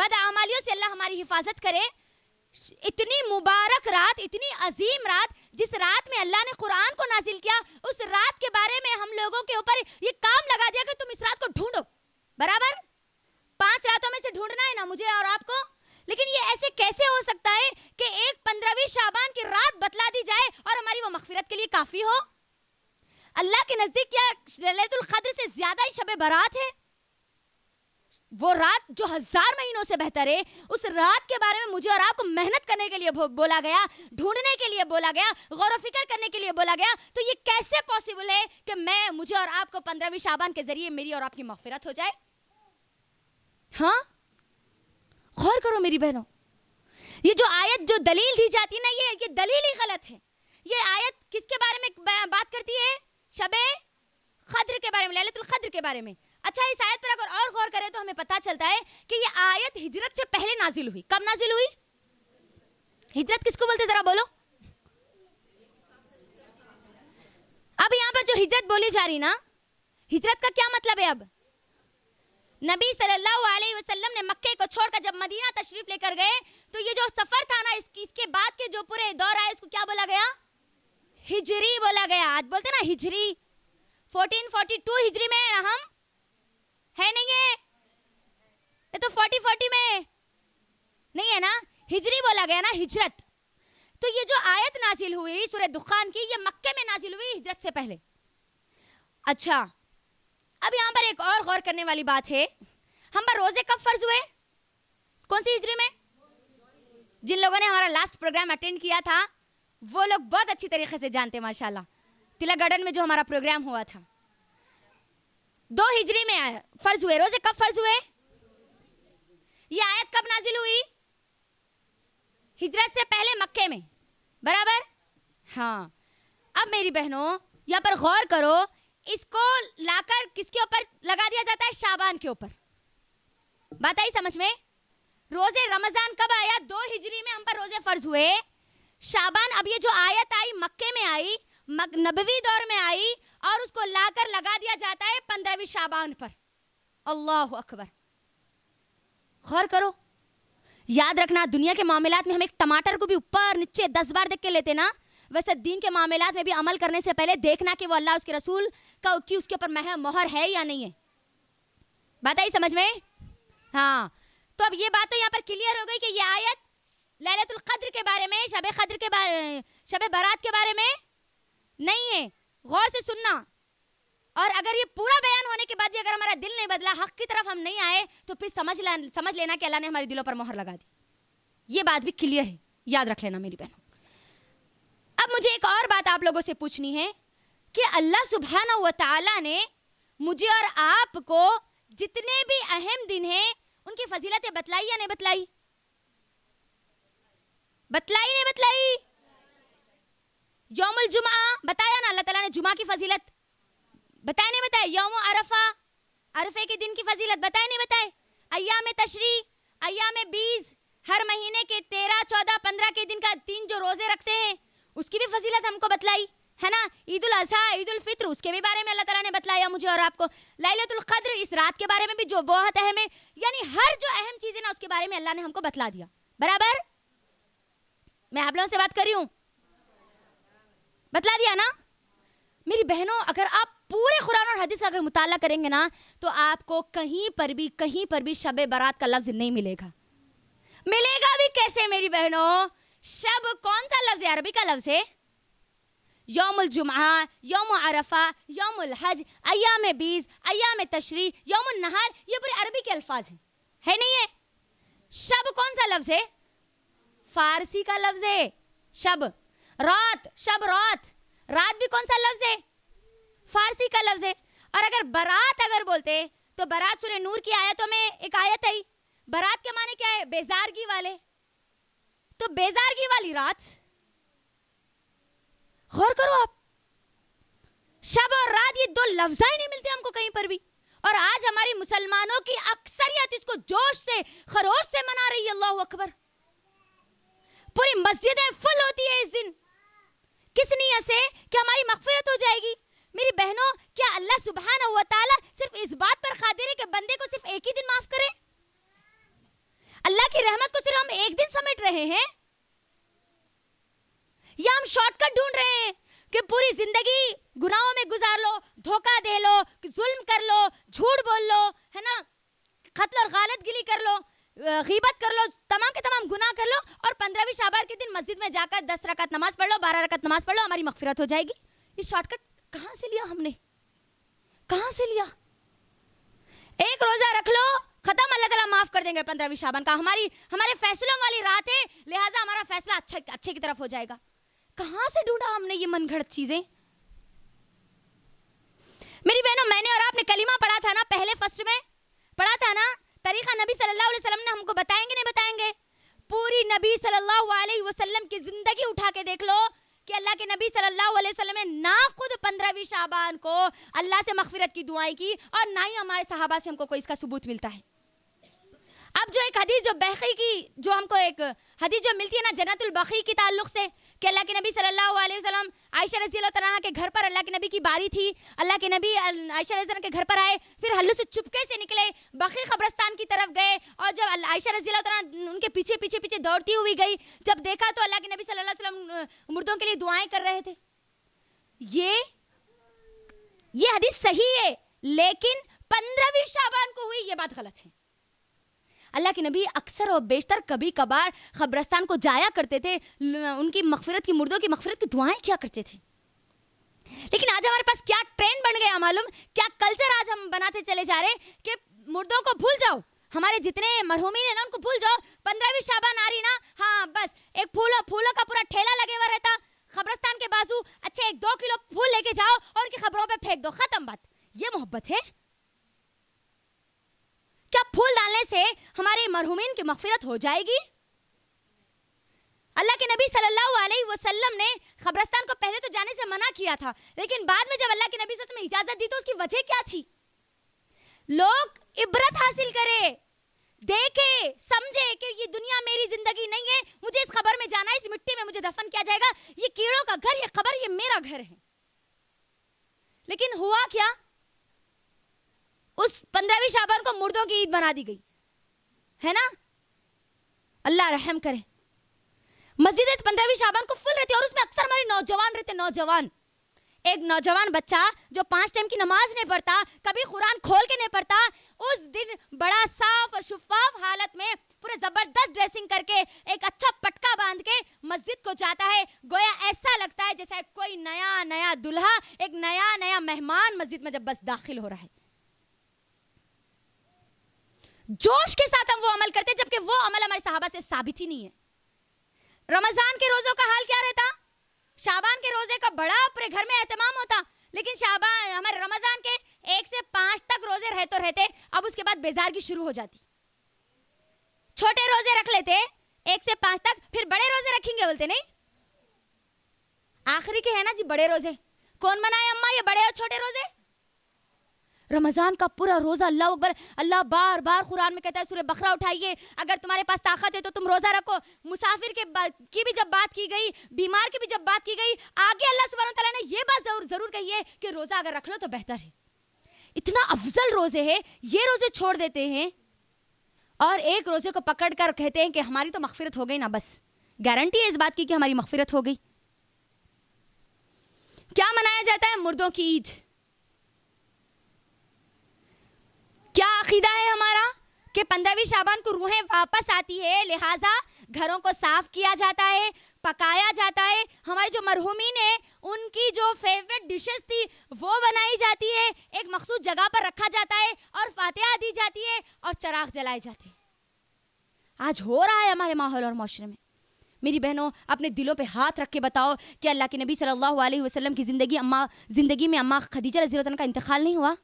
बदआमालियों से अल्लाह हमारी हिफाजत करे इतनी मुबारक रात इतनी अजीम रात जिस रात में अल्लाह ने कुरान को नाजिल किया उस रात के बारे में हम लोगों के ऊपर ये काम लगा दिया कि तुम इस रात को ढूंढो बराबर पांच रातों में से ढूंढना है ना मुझे और आपको लेकिन ये ऐसे कैसे हो सकता है कि एक पंद्रहवीं शाबान की रात बतला दी जाए और हमारी वो मखफिरत के लिए काफ़ी हो अल्लाह के नज़दीक क्या लैतुल से ज़्यादा ही शब बरात है वो रात जो हजार महीनों से बेहतर है उस रात के बारे में मुझे और आपको मेहनत करने के लिए बोला गया ढूंढने के लिए बोला गया गौर फिक्र करने के लिए बोला गया तो ये कैसे पॉसिबल है कि मैं मुझे और आपको पंद्रहवीं शाबान के जरिए मेरी और आपकी मफफरत हो जाए हाँ गौर करो मेरी बहनों ये जो आयत जो दलील दी जाती है ना ये ये दलील ही गलत है ये आयत किसके बारे में बात करती है शबे खद्र के बारे में ललितुल खद्र के बारे में अच्छा इस आयत पर अगर और गौर करें तो हमें पता चलता है कि ये आयत हिजरत से पहले नाजिल हुई कब नाजिल हुई हिजरत किसको बोलते जरा बोलो अब यहाँ पर जो हिजरत बोली जा रही ना हिजरत का क्या मतलब है अब नबी सल्लल्लाहु अलैहि वसल्लम ने मक्के को छोड़कर जब मदीना तशरीफ लेकर गए तो ये जो सफर था ना इसकी इसके बाद के जो पूरे दौर आए इसको क्या बोला गया हिजरी बोला गया आज बोलते ना हिजरी 1442 हिजरी में है ना हम है नहीं है ये तो 4040 में नहीं है ना हिजरी बोला गया ना हिजरत तो ये जो आयत नाजिल हुई सूरह दुखान की ये मक्के में नाजिल हुई हिजरत से पहले अच्छा अब यहाँ पर एक और गौर करने वाली बात है हम पर रोजे कब फर्ज हुए कौन सी हिजरी में जिन लोगों ने हमारा लास्ट प्रोग्राम अटेंड किया था वो लोग बहुत अच्छी तरीके से जानते माशाल्लाह तिलक गार्डन में जो हमारा प्रोग्राम हुआ था दो हिजरी में फर्ज हुए रोजे कब फर्ज हुए ये आयत कब नाजिल हुई हिजरत से पहले मक्के में बराबर हाँ अब मेरी बहनों यहाँ पर गौर करो इसको लाकर किसके ऊपर लगा दिया जाता है शाबान के ऊपर बात आई समझ में रोजे रमजान कब आया दो हिजरी में हम पर रोजे फर्ज हुए शाबान अब ये जो आयत आई मक्के में आई नबवी दौर में आई और उसको लाकर लगा दिया जाता है पंद्रहवीं शाबान पर अल्लाह अकबर गौर करो याद रखना दुनिया के मामला में हम एक टमाटर को भी ऊपर नीचे दस बार देख के लेते ना वैसे दीन के मामला में भी अमल करने से पहले देखना कि वो अल्लाह उसके रसूल का उक्की उसके ऊपर मह मोहर है या नहीं है बात आई समझ में हाँ तो अब ये बात तो यहाँ पर क्लियर हो गई कि ये आयत ललतुल कद्र के बारे में शब कद्र के बारे शब बारात के बारे में नहीं है गौर से सुनना और अगर ये पूरा बयान होने के बाद भी अगर हमारा दिल नहीं बदला हक की तरफ हम नहीं आए तो फिर समझ ला समझ लेना कि अल्लाह ने हमारे दिलों पर मोहर लगा दी ये बात भी क्लियर है याद रख लेना मेरी बहनों अब मुझे एक और बात आप लोगों से पूछनी है कि अल्लाह सुबहाना व ताला ने मुझे और आपको जितने भी अहम दिन हैं उनकी फजीलतें बतलाई या नहीं बतलाई बतलाई नहीं बतलाई यौमुल जुमा बताया ना अल्लाह ताला ने जुमा की फजीलत बताया नहीं बताया यौम अरफा अरफे के दिन की फजीलत बताया नहीं बताए अयाम तशरी अयाम बीज हर महीने के तेरह चौदह पंद्रह के दिन का तीन जो रोजे रखते हैं उसकी भी फजीलत हमको बतलाई है ना ईद उल अजहा ईद उल फित्र उसके भी बारे में अल्लाह ताला ने बताया मुझे और आपको लैलतुल कद्र इस रात के बारे में भी जो बहुत अहम है यानी हर जो अहम चीज़ है ना उसके बारे में अल्लाह ने हमको बतला दिया बराबर मैं आप लोगों से बात कर रही हूँ बतला दिया ना मेरी बहनों अगर आप पूरे कुरान और हदीस का अगर मुताला करेंगे ना तो आपको कहीं पर भी कहीं पर भी शब बारात का लफ्ज़ नहीं मिलेगा मिलेगा भी कैसे मेरी बहनों शब कौन सा लफ्ज़ है अरबी का लफ्ज़ है योम जुमा योम अरफा योम हज अयाम बीज अयाम तशरी योम नहार ये पूरे अरबी के अल्फाज हैं है नहीं है शब कौन सा लफ्ज़ है फारसी का लफ्ज़ है शब रात शब रात रात भी कौन सा लफ्ज़ है फारसी का लफ्ज़ है और अगर बारात अगर बोलते तो बारात सुर नूर की आयतों में एक आयत आई बारात के माने क्या है बेजारगी वाले तो बेजारगी वाली रात गौर करो आप शब और रात ये दो लफ्जा ही नहीं मिलते हमको कहीं पर भी और आज हमारी मुसलमानों की अक्सरियत इसको जोश से खरोश से मना रही है अल्लाह अकबर पूरी मस्जिदें फुल होती है इस दिन किस नियत से कि हमारी मगफिरत हो जाएगी मेरी बहनों क्या अल्लाह सुबहान तला सिर्फ इस बात पर खातिर है कि बंदे को सिर्फ एक ही दिन माफ करे अल्लाह की रहमत को सिर्फ हम एक दिन समेट रहे हैं या हम शॉर्टकट ढूंढ रहे हैं कि पूरी जिंदगी गुनाहों में गुजार लो धोखा दे लो जुल्म कर लो झूठ बोल लो है ना खतल और गलत गिली कर लो गीबत कर लो तमाम के तमाम गुना कर लो और पंद्रहवीं शाबार के दिन मस्जिद में जाकर दस रकत नमाज पढ़ लो बारह रकत नमाज पढ़ लो हमारी मगफिरत हो जाएगी ये शॉर्टकट कहाँ से लिया हमने कहाँ से लिया एक रोज़ा रख लो ख़त्म अल्लाह ताला माफ़ कर देंगे पंद्रहवीं शाबान का हमारी हमारे फैसलों वाली रात है लिहाजा हमारा फैसला अच्छा अच्छे की तरफ हो जाएगा कहां से ढूंढा हमने ये मनगढ़ंत चीजें मेरी बहनों मैंने और आपने कलिमा पढ़ा था ना पहले फर्स्ट में पढ़ा था ना तरीका नबी सल्लल्लाहु अलैहि वसल्लम ने हमको बताएंगे नहीं बताएंगे पूरी नबी सल्लल्लाहु अलैहि वसल्लम की जिंदगी उठा के देख लो कि अल्लाह के नबी सल्लल्लाहु अलैहि वसल्लम ने ना खुद पंद्रहवीं शाबान को अल्लाह से मगफिरत की दुआएं की और ना ही हमारे सहाबा से हमको कोई इसका सबूत मिलता है अब जो एक हदीस जो बहकी की जो हमको एक हदीस जो मिलती है ना जन्नतुल बखी के ताल्लुक से कि अल्लाह के नबी सल्लल्लाहु अलैहि वसल्लम आयशा रजी अल्लाह के घर पर अल्लाह के नबी की बारी थी अल्लाह के नबी आयशा रजी के घर पर आए फिर हल्लू से चुपके से निकले बकी कब्रस्तान की तरफ गए और जब आयशा रजी अल्लाह उनके पीछे पीछे पीछे दौड़ती हुई गई जब देखा तो अल्लाह के नबी सल्लल्लाहु अलैहि वसल्लम मुर्दों के लिए दुआएं कर रहे थे ये ये हदीस सही है लेकिन पंद्रहवीं शाबान को हुई ये बात गलत है अल्लाह के नबी अक्सर और बेशतर कभी कभार खबरस्तान को जाया करते थे उनकी मफफरत की मुर्दों की मफफरत की दुआएं किया करते थे लेकिन आज हमारे पास क्या ट्रेंड बन गया मालूम क्या कल्चर आज हम बनाते चले जा रहे कि मुर्दों को भूल जाओ हमारे जितने मरहूमी है ना उनको भूल जाओ पंद्रहवीं शाबान आ रही ना हाँ बस एक फूलों फूलों का पूरा ठेला लगे हुआ रहता खबरस्तान के बाजू अच्छे एक दो किलो फूल लेके जाओ और उनकी खबरों पे फेंक दो खत्म बात ये मोहब्बत है क्या फूल डालने से हमारे मरहुमिन की मफफरत हो जाएगी अल्लाह के नबी सल्लल्लाहु अलैहि वसल्लम ने खबरस्तान को पहले तो जाने से मना किया था लेकिन बाद में जब अल्लाह के नबी में इजाज़त दी तो उसकी वजह क्या थी लोग इबरत हासिल करें देखे समझे कि ये दुनिया मेरी जिंदगी नहीं है मुझे इस खबर में जाना है इस मिट्टी में मुझे दफन किया जाएगा ये कीड़ों का घर ये खबर ये मेरा घर है लेकिन हुआ क्या उस पंद्रहवीं शाबान को मुर्दों की ईद बना दी गई है ना अल्लाह रहम करे मस्जिद पंद्रहवीं शाबान को फुल रहती है और उसमें अक्सर हमारे नौजवान रहते नौजवान एक नौजवान बच्चा जो पांच टाइम की नमाज नहीं पढ़ता कभी कुरान खोल के नहीं पढ़ता उस दिन बड़ा साफ और शुफाफ हालत में पूरे जबरदस्त ड्रेसिंग करके एक अच्छा पटका बांध के मस्जिद को जाता है गोया ऐसा लगता है जैसा कोई नया नया दुल्हा एक नया नया मेहमान मस्जिद में जब बस दाखिल हो रहा है जोश के साथ हम वो अमल करते जबकि वो अमल हमारे साहबा से साबित ही नहीं है रमजान के रोजों का हाल क्या रहता शाबान के रोजे का बड़ा अपने घर में एहतमाम होता लेकिन शाबान हमारे रमजान के एक से पांच तक रोजे रहते तो रहते अब उसके बाद बेजारगी शुरू हो जाती छोटे रोजे रख लेते एक से पांच तक फिर बड़े रोजे रखेंगे बोलते नहीं आखिरी के है ना जी बड़े रोजे कौन बनाए अम्मा ये बड़े और छोटे रोजे रमज़ान का पूरा रोज़ा अल्लाह अकबर अल्लाह बार बार कुरान में कहता है सूर्य बकरा उठाइए अगर तुम्हारे पास ताकत है तो तुम रोज़ा रखो मुसाफिर के की भी जब बात की गई बीमार की भी जब बात की गई आगे अल्लाह सुबह तला ने यह बात ज़रूर ज़रूर कही है कि रोज़ा अगर रख लो तो बेहतर है इतना अफजल रोज़े है ये रोज़े छोड़ देते हैं और एक रोज़े को पकड़ कर कहते हैं कि हमारी तो मगफिरत हो गई ना बस गारंटी है इस बात की कि हमारी मगफिरत हो गई क्या मनाया जाता है मुर्दों की ईद क्या अकीदा है हमारा कि पंद्रहवीं शाबान को रूहें वापस आती है लिहाजा घरों को साफ किया जाता है पकाया जाता है हमारे जो मरहूमिन है उनकी जो फेवरेट डिशेस थी वो बनाई जाती है एक मखसूस जगह पर रखा जाता है और फातिहा दी जाती है और चराग जलाए जाते हैं आज हो रहा है हमारे माहौल और माशरे में मेरी बहनों अपने दिलों पे हाथ रख के बताओ कि अल्लाह के नबी सल्लल्लाहु अलैहि वसल्लम की ज़िंदगी अम्मा ज़िंदगी में अम्मा खदीजा रजी का इंतकाल नहीं हुआ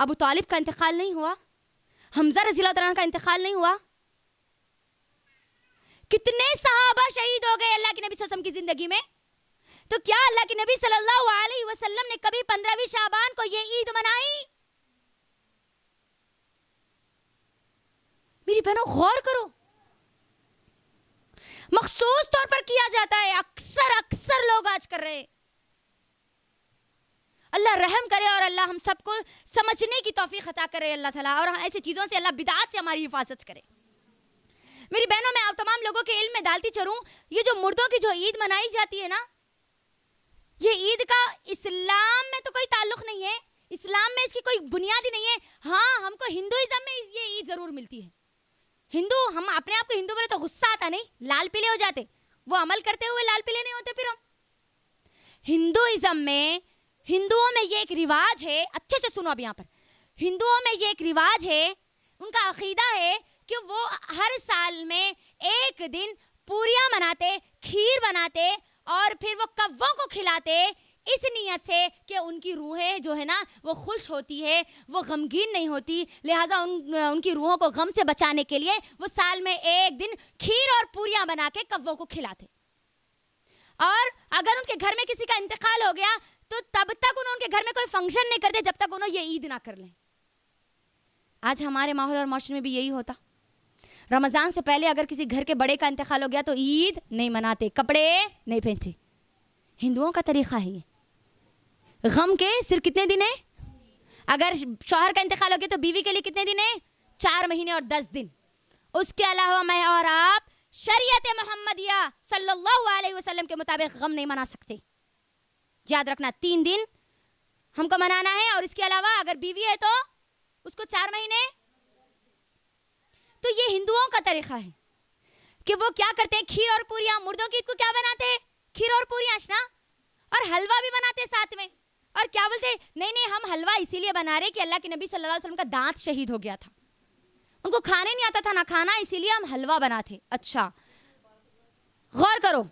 अबू तालिब का इंतकाल नहीं हुआ हमजा रजीला का इंतकाल नहीं हुआ कितने सहाबा शहीद हो गए अल्लाह के नबी वसल्लम की जिंदगी में तो क्या अल्लाह के नबी सल्लल्लाहु अलैहि वसल्लम ने कभी पंद्रहवीं शाबान को ये ईद मनाई मेरी बहनों गौर करो मखसूस तौर पर किया जाता है अक्सर अक्सर लोग आज कर रहे हैं अल्लाह रहम करे और अल्लाह हम सबको समझने की तोफ़ी खता करे अल्लाह ताला और ऐसी चीज़ों से अल्लाह बिदात से हमारी हिफाजत करे मेरी बहनों मैं आप तमाम लोगों के इल्म में डालती चलूँ ये जो मुर्दों की जो ईद मनाई जाती है ना ये ईद का इस्लाम में तो कोई ताल्लुक नहीं है इस्लाम में इसकी कोई बुनियाद ही नहीं है हाँ हमको हिंदुज़म में ये ईद ज़रूर मिलती है हिंदू हम अपने आप को हिंदू बोले तो गुस्सा आता नहीं लाल पीले हो जाते वो अमल करते हुए लाल पीले नहीं होते फिर हम हिंदुज़म में हिंदुओं में ये एक रिवाज है अच्छे से सुनो अब यहाँ पर हिंदुओं में ये एक रिवाज है उनका अकीदा है कि वो हर साल में एक दिन पूरियाँ बनाते खीर बनाते और फिर वो कव्वों को खिलाते इस नीयत से कि उनकी रूहें जो है ना वो खुश होती है वो गमगीन नहीं होती लिहाजा उन उनकी रूहों को गम से बचाने के लिए वो साल में एक दिन खीर और पूरियाँ बना के कव्वों को खिलाते और अगर उनके घर में किसी का इंतकाल हो गया तो तब तक उन्होंने उनके घर में कोई फंक्शन नहीं करते जब तक उन्होंने ये ईद ना कर लें आज हमारे माहौल और माशरे में भी यही होता रमज़ान से पहले अगर किसी घर के बड़े का इंतकाल हो गया तो ईद नहीं मनाते कपड़े नहीं पहनते हिंदुओं का तरीक़ा है ये गम के सिर कितने दिन है अगर शोहर का इंतकाल हो गया तो बीवी के लिए कितने दिन है चार महीने और दस दिन उसके अलावा मैं और आप शरीयत मोहम्मदिया सल्लल्लाहु अलैहि वसल्लम के मुताबिक गम नहीं मना सकते याद रखना तीन दिन हमको मनाना है और इसके अलावा अगर बीवी है तो उसको चार महीने तो ये हिंदुओं का तरीका है कि वो क्या करते हैं खीर और पूरियां मुर्दों की को क्या बनाते हैं खीर और पूरियां और हलवा भी बनाते साथ में और क्या बोलते हैं नहीं नहीं हम हलवा इसीलिए बना रहे कि अल्लाह के नबी सल्लल्लाहु अलैहि वसल्लम का दांत शहीद हो गया था उनको खाने नहीं आता था ना खाना इसीलिए हम हलवा बनाते अच्छा गौर करो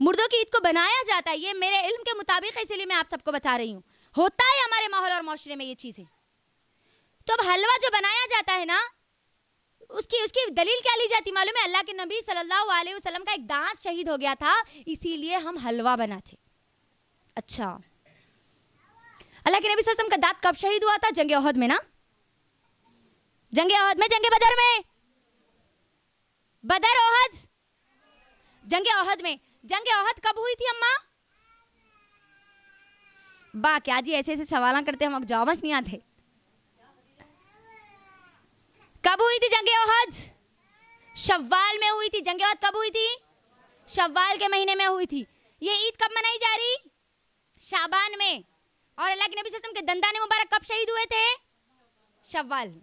मुर्दों की ईद को बनाया जाता है ये मेरे इल्म के मुताबिक है इसीलिए मैं आप सबको बता रही हूँ होता है हमारे माहौल और माशरे में ये चीज़ें तो अब हलवा जो बनाया जाता है ना उसकी उसकी दलील क्या ली जाती मालूम है अल्लाह के नबी सल्लल्लाहु अलैहि वसल्लम का एक दांत शहीद हो गया था इसीलिए हम हलवा बनाते अच्छा अल्लाह के नबी वसल्लम का दांत कब शहीद हुआ था जंगे अहद में ना जंगे अहद में जंगे बदर में बदर अहद जंगे अहद में जंग अहद कब हुई थी अम्मा बा क्या जी ऐसे ऐसे सवाल करते हम जवाब नहीं आते कब हुई थी जंग अहद शव्वाल में हुई थी जंग अहद कब हुई थी शव्वाल के महीने में हुई थी ये ईद कब मनाई जा रही शाबान में और अल्लाह के नबी वसल्लम के ने मुबारक कब शहीद हुए थे शव्वाल में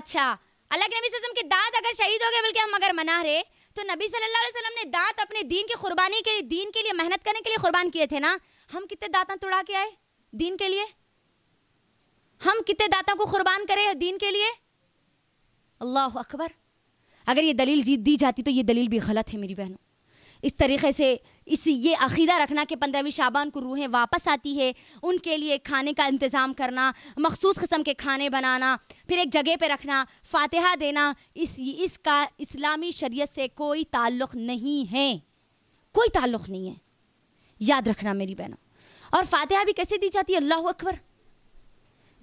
अच्छा अल्लाह के नबी के दांत अगर शहीद हो गए बल्कि हम अगर मना रहे तो नबी सल्लल्लाहु अलैहि वसल्लम ने दांत अपने दीन की कुर्बानी के लिए दीन के लिए मेहनत करने के लिए कुर्बान किए थे ना हम कितने दांता तोड़ा के आए दीन के लिए हम कितने दांतों को कुर्बान करें दीन के लिए अल्लाह अकबर अगर ये दलील जीत दी जाती तो ये दलील भी गलत है मेरी बहनों इस तरीके से इस ये अखीदा रखना कि पंद्रहवीं शाबान को रूहें वापस आती है उनके लिए खाने का इंतज़ाम करना मखसूस कस्म के खाने बनाना फिर एक जगह पर रखना फ़ातहा देना इस इसका इस्लामी शरीयत से कोई ताल्लुक़ नहीं है कोई ताल्लुक़ नहीं है याद रखना मेरी बहनों और फातहा भी कैसे दी जाती है अल्लाह अकबर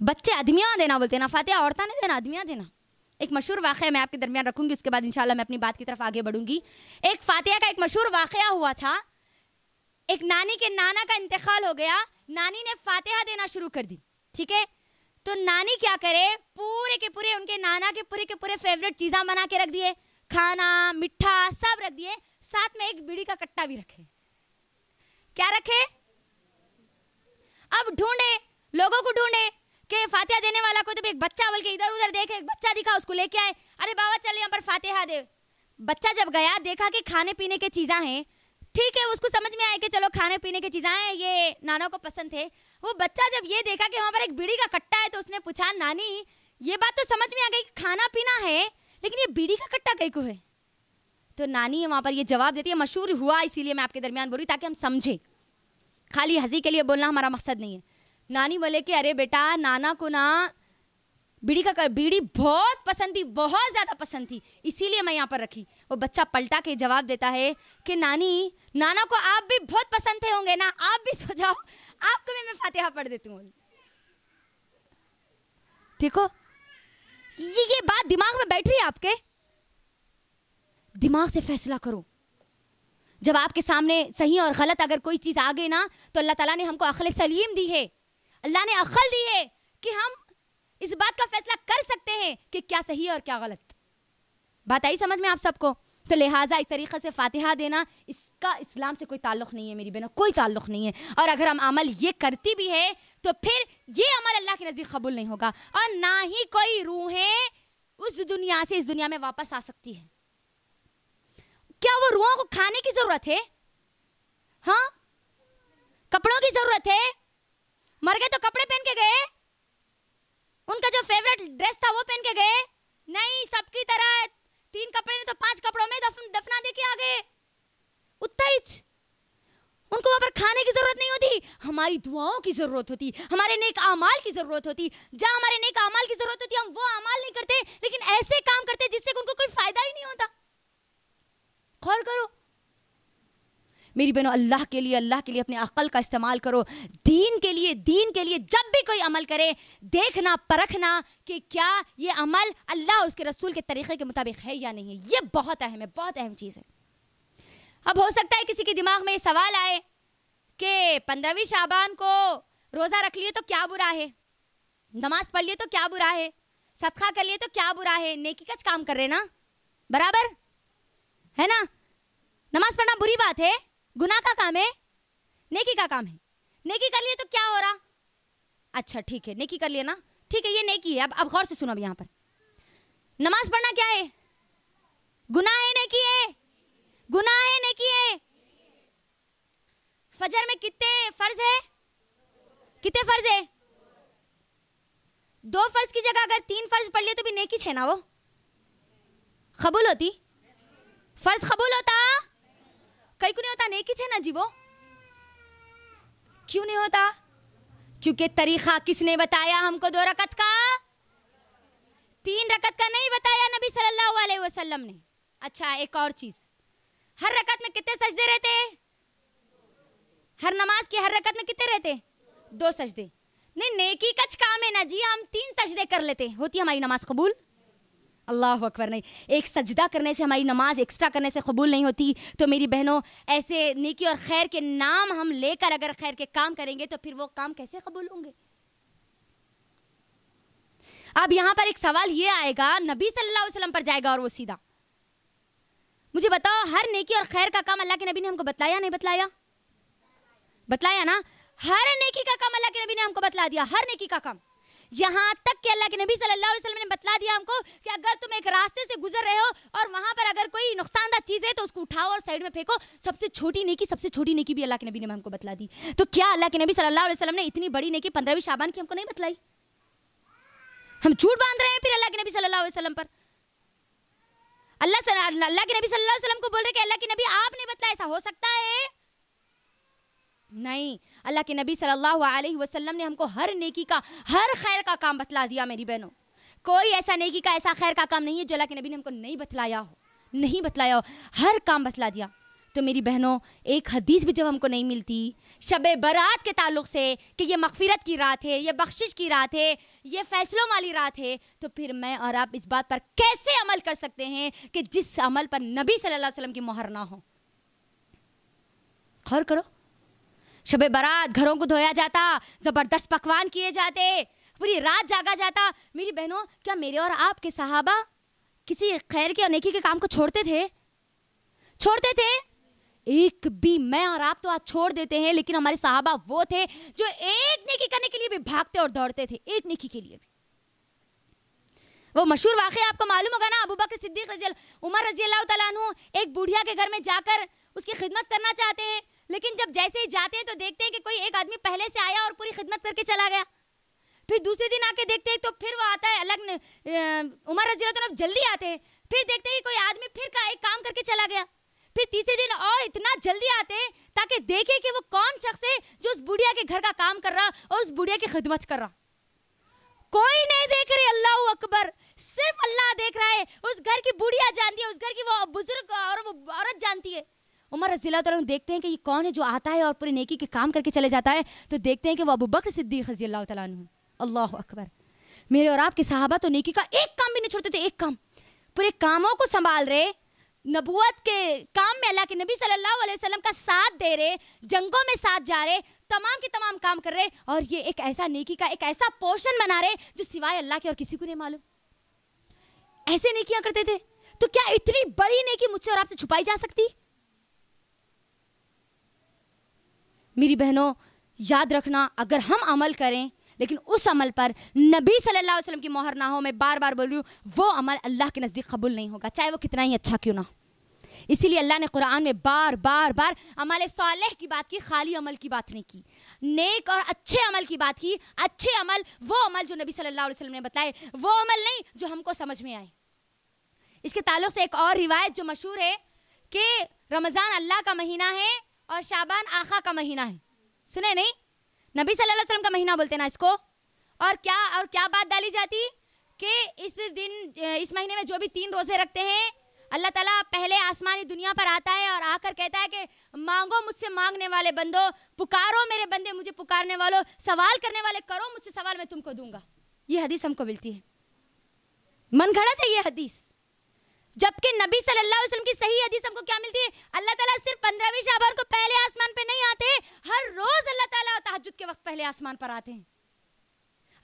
बच्चे आदमियाँ देना बोलते ना फातह औरतें नहीं देना आदमियाँ देना एक मशहूर वाक़ मैं आपके दरमियान रखूंगी उसके बाद इंशाल्लाह मैं अपनी बात की तरफ आगे बढ़ूंगी एक फातिया का एक मशहूर वाक़ हुआ था एक नानी के नाना का इंतकाल हो गया नानी ने फातिहा देना शुरू कर दी ठीक है तो नानी क्या करे पूरे के पूरे उनके नाना के पूरे के पूरे फेवरेट चीज़ा बना के रख दिए खाना मिठा सब रख दिए साथ में एक बीड़ी का कट्टा भी रखे क्या रखे अब ढूंढे लोगों को ढूंढे कि फातिहा देने वाला कोई तो एक बच्चा बल्कि इधर उधर देखे एक बच्चा दिखा उसको लेके आए अरे बाबा चल यहाँ पर फातिहा दे बच्चा जब गया देखा कि खाने पीने की चीज़ा हैं ठीक है उसको समझ में आया कि चलो खाने पीने की चीज़ा हैं ये नाना को पसंद थे वो बच्चा जब ये देखा कि वहाँ पर एक बीड़ी का कट्टा है तो उसने पूछा नानी ये बात तो समझ में आ गई कि खाना पीना है लेकिन ये बीड़ी का कट्टा कई को है तो नानी वहाँ पर ये जवाब देती है मशहूर हुआ इसीलिए मैं आपके दरमियान बोल रही ताकि हम समझें खाली हंसी के लिए बोलना हमारा मकसद नहीं है नानी बोले कि अरे बेटा नाना को ना बीड़ी का कर, बीड़ी बहुत पसंद थी बहुत ज़्यादा पसंद थी इसीलिए मैं यहाँ पर रखी वो बच्चा पलटा के जवाब देता है कि नानी नाना को आप भी बहुत पसंद थे होंगे ना आप भी सो जाओ आपको भी मैं फातिहा पढ़ देती हूँ देखो ये ये बात दिमाग में बैठ रही है आपके दिमाग से फैसला करो जब आपके सामने सही और गलत अगर कोई चीज़ आ गई ना तो अल्लाह ताला ने हमको अखले सलीम दी है अल्लाह ने अकल दी है कि हम इस बात का फैसला कर सकते हैं कि क्या सही है और क्या गलत बात आई समझ में आप सबको तो लिहाजा इस तरीक़े से फातिहा देना इसका इस्लाम से कोई ताल्लुक़ नहीं है मेरी बहनों कोई ताल्लुक़ नहीं है और अगर हम अमल ये करती भी है तो फिर ये अमल अल्लाह के नज़दीक कबूल नहीं होगा और ना ही कोई रूहें उस दुनिया से इस दुनिया में वापस आ सकती है क्या वो रूहों को खाने की ज़रूरत है हाँ कपड़ों की ज़रूरत है मर गए तो कपड़े पहन के गए उनका जो फेवरेट ड्रेस था वो पहन के गए नहीं सबकी तरह तीन कपड़े ने तो पांच कपड़ों में दफन, दफना दे के आ गए उतना उनको वहां पर खाने की जरूरत नहीं होती हमारी दुआओं की जरूरत होती हमारे नेक अमाल की जरूरत होती जहां हमारे नेक अमाल की जरूरत होती हम वो अमाल नहीं करते लेकिन ऐसे काम करते जिससे उनको कोई फायदा ही नहीं होता गौर करो मेरी बहनों अल्लाह के लिए अल्लाह के लिए अपने अकल का इस्तेमाल करो दीन के लिए दीन के लिए जब भी कोई अमल करे देखना परखना कि क्या ये अमल अल्लाह और उसके रसूल के तरीक़े के मुताबिक है या नहीं है ये बहुत अहम है बहुत अहम चीज़ है अब हो सकता है किसी के दिमाग में ये सवाल आए कि पंद्रहवीं शाबान को रोज़ा रख लिए तो क्या बुरा है नमाज़ पढ़ लिए तो क्या बुरा है सदका कर लिए तो क्या बुरा है नेकी का काम कर रहे ना बराबर है ना नमाज पढ़ना बुरी बात है गुना का काम है नेकी का काम है नेकी कर लिए तो क्या हो रहा अच्छा ठीक है नेकी कर लिए ना ठीक है ये नेकी है अब अब गौर से सुनो अब यहाँ पर नमाज पढ़ना क्या है गुना है नेकी है गुना है नेकी है फजर में कितने फर्ज है कितने फर्ज है दो फर्ज की जगह अगर तीन फर्ज पढ़ लिए तो भी नेकी छे ना वो कबूल होती फर्ज कबूल होता कहीं को नहीं होता नेकी छे ना जीवो क्यों नहीं होता क्योंकि तरीका किसने बताया हमको दो रकत का तीन रकत का नहीं बताया नबी सल्लल्लाहु अलैहि वसल्लम ने अच्छा एक और चीज हर रकत में कितने सजदे रहते हर नमाज की हर रकत में कितने रहते दो सजदे नहीं नेकी कच काम है ना जी हम तीन सजदे कर लेते होती हमारी नमाज कबूल अल्लाह अकबर नहीं एक सजदा करने से हमारी नमाज एक्स्ट्रा करने से कबूल नहीं होती तो मेरी बहनों ऐसे नेकी और खैर के नाम हम लेकर अगर खैर के काम करेंगे तो फिर वो काम कैसे कबूल होंगे अब यहां पर एक सवाल ये आएगा नबी सल्लल्लाहु अलैहि वसल्लम पर जाएगा और वो सीधा मुझे बताओ हर नेकी और खैर का काम अल्लाह के नबी ने हमको बताया नहीं बतलाया बतलाया ना हर नेकी का काम अल्लाह के नबी ने हमको बतला दिया हर नेकी का काम यहाँ तक कि अल्लाह के नबी सल्लल्लाहु अलैहि वसल्लम ने बतला दिया हमको कि अगर तुम एक रास्ते से गुजर रहे हो और वहाँ पर अगर कोई नुकसानदार चीज़ है तो उसको उठाओ और साइड में फेंको सबसे छोटी नेकी सबसे छोटी नेकी भी अल्लाह के नबी ने हमको बतला दी तो क्या अल्लाह के नबी सल्लल्लाहु अलैहि वसल्लम ने इतनी बड़ी नेकी पंद्रहवीं शाबान की हमको नहीं बतलाई हम झूठ बांध रहे हैं फिर अल्लाह के नबी सल्लल्लाहु अलैहि वसल्लम पर अल्लाह अल्लाह के नबी सल्लल्लाहु अलैहि वसल्लम को बोल रहे कि अल्लाह के नबी आपने बताया ऐसा हो सकता है नहीं अल्लाह के नबी सल्लल्लाहु अलैहि वसल्लम ने हमको हर नेकी का हर खैर का काम बतला दिया मेरी बहनों कोई ऐसा नेकी का ऐसा खैर का काम नहीं है जो अल्लाह के नबी ने हमको नहीं बतलाया हो नहीं बतलाया हो हर काम बतला दिया तो मेरी बहनों एक हदीस भी जब हमको नहीं मिलती शब बरात के ताल्लुक से कि ये मगफिरत की रात है ये बख्शिश की रात है ये फैसलों वाली रात है तो फिर मैं और आप इस बात पर कैसे अमल कर सकते हैं कि जिस अमल पर नबी सल्लल्लाहु अलैहि वसल्लम की मोहर ना हो गौर करो शब बारात घरों को धोया जाता ज़बरदस्त पकवान किए जाते पूरी रात जागा जाता मेरी बहनों क्या मेरे और आपके सहाबा किसी खैर के और नेकी के काम को छोड़ते थे छोड़ते थे एक भी मैं और आप तो आज छोड़ देते हैं लेकिन हमारे साहबा वो थे जो एक नेकी करने के लिए भी भागते और दौड़ते थे एक नेकी के लिए भी वो मशहूर वाक़ आपको मालूम होगा ना अबू बकर सिद्दीक रजी उमर रजी अल्लाह एक बुढ़िया के घर में जाकर उसकी खिदमत करना चाहते हैं लेकिन जब जैसे ही जाते हैं तो देखते हैं कि कोई एक आदमी पहले से आया और पूरी खिदमत करके चला गया फिर दूसरे दिन आके देखते हैं तो फिर वो आता है अलग उमर रजी तो जल्दी आते हैं फिर देखते हैं कोई आदमी फिर का एक काम करके चला गया फिर तीसरे दिन और इतना जल्दी आते हैं ताकि देखे कि वो कौन शख्स है जो उस बुढ़िया के घर का काम कर रहा और उस बुढ़िया की खिदमत कर रहा कोई नहीं देख रही अल्लाह अकबर सिर्फ अल्लाह देख रहा है उस घर की बुढ़िया जानती है उस घर की वो बुजुर्ग और वो औरत जानती है उमर रजील तुम देखते हैं कि ये कौन है जो आता है और पूरे नेकी के काम करके चले जाता है तो देखते हैं कि वो अबू बकर सिद्दीक रजी अल्लाह तु अल्लाह अकबर मेरे और आपके साहबा तो नेकी का एक काम भी नहीं छोड़ते थे एक काम पूरे कामों को संभाल रहे नबूत के काम में अल्लाह के नबी सल्लल्लाहु अलैहि वसल्लम का साथ दे रहे जंगों में साथ जा रहे तमाम के तमाम काम कर रहे और ये एक ऐसा नेकी का एक ऐसा पोर्शन बना रहे जो सिवाय अल्लाह के और किसी को नहीं मालूम ऐसे नेकियां करते थे तो क्या इतनी बड़ी नेकी मुझसे और आपसे छुपाई जा सकती मेरी बहनों याद रखना अगर हम अमल करें लेकिन उस अमल पर नबी सल्लल्लाहु अलैहि वसल्लम की मोहर ना हो मैं बार बार बोल रही हूँ वो अमल अल्लाह के नज़दीक कबूल नहीं होगा चाहे वो कितना ही अच्छा क्यों ना हो इसीलिए अल्लाह ने कुरान में बार बार बार अमल साल की बात की खाली अमल की बात नहीं की नेक और अच्छे अमल की बात की अच्छे अमल वो अमल जो नबी सल्लल्लाहु अलैहि वसल्लम ने बताए वो अमल नहीं जो हमको समझ में आए इसके ताल्लुक से एक और रिवायत जो मशहूर है कि रमज़ान अल्लाह का महीना है और शाबान आखा का महीना है सुने नहीं नबी सल्लल्लाहु अलैहि वसल्लम का महीना बोलते ना इसको और क्या और क्या बात डाली जाती कि इस दिन इस महीने में जो भी तीन रोज़े रखते हैं अल्लाह ताला पहले आसमानी दुनिया पर आता है और आकर कहता है कि मांगो मुझसे मांगने वाले बंदो पुकारो मेरे बंदे मुझे पुकारने वालों सवाल करने वाले करो मुझसे सवाल मैं तुमको दूंगा ये हदीस हमको मिलती है मन घड़त है ये हदीस जबकि नबी सल्लल्लाहु अलैहि वसल्लम की सही हदीस हमको क्या मिलती है अल्लाह ताला सिर्फ पंद्रहवीं शाबान को पहले आसमान पे नहीं आते हर रोज अल्लाह ताला तहज्जुद के वक्त पहले आसमान पर आते हैं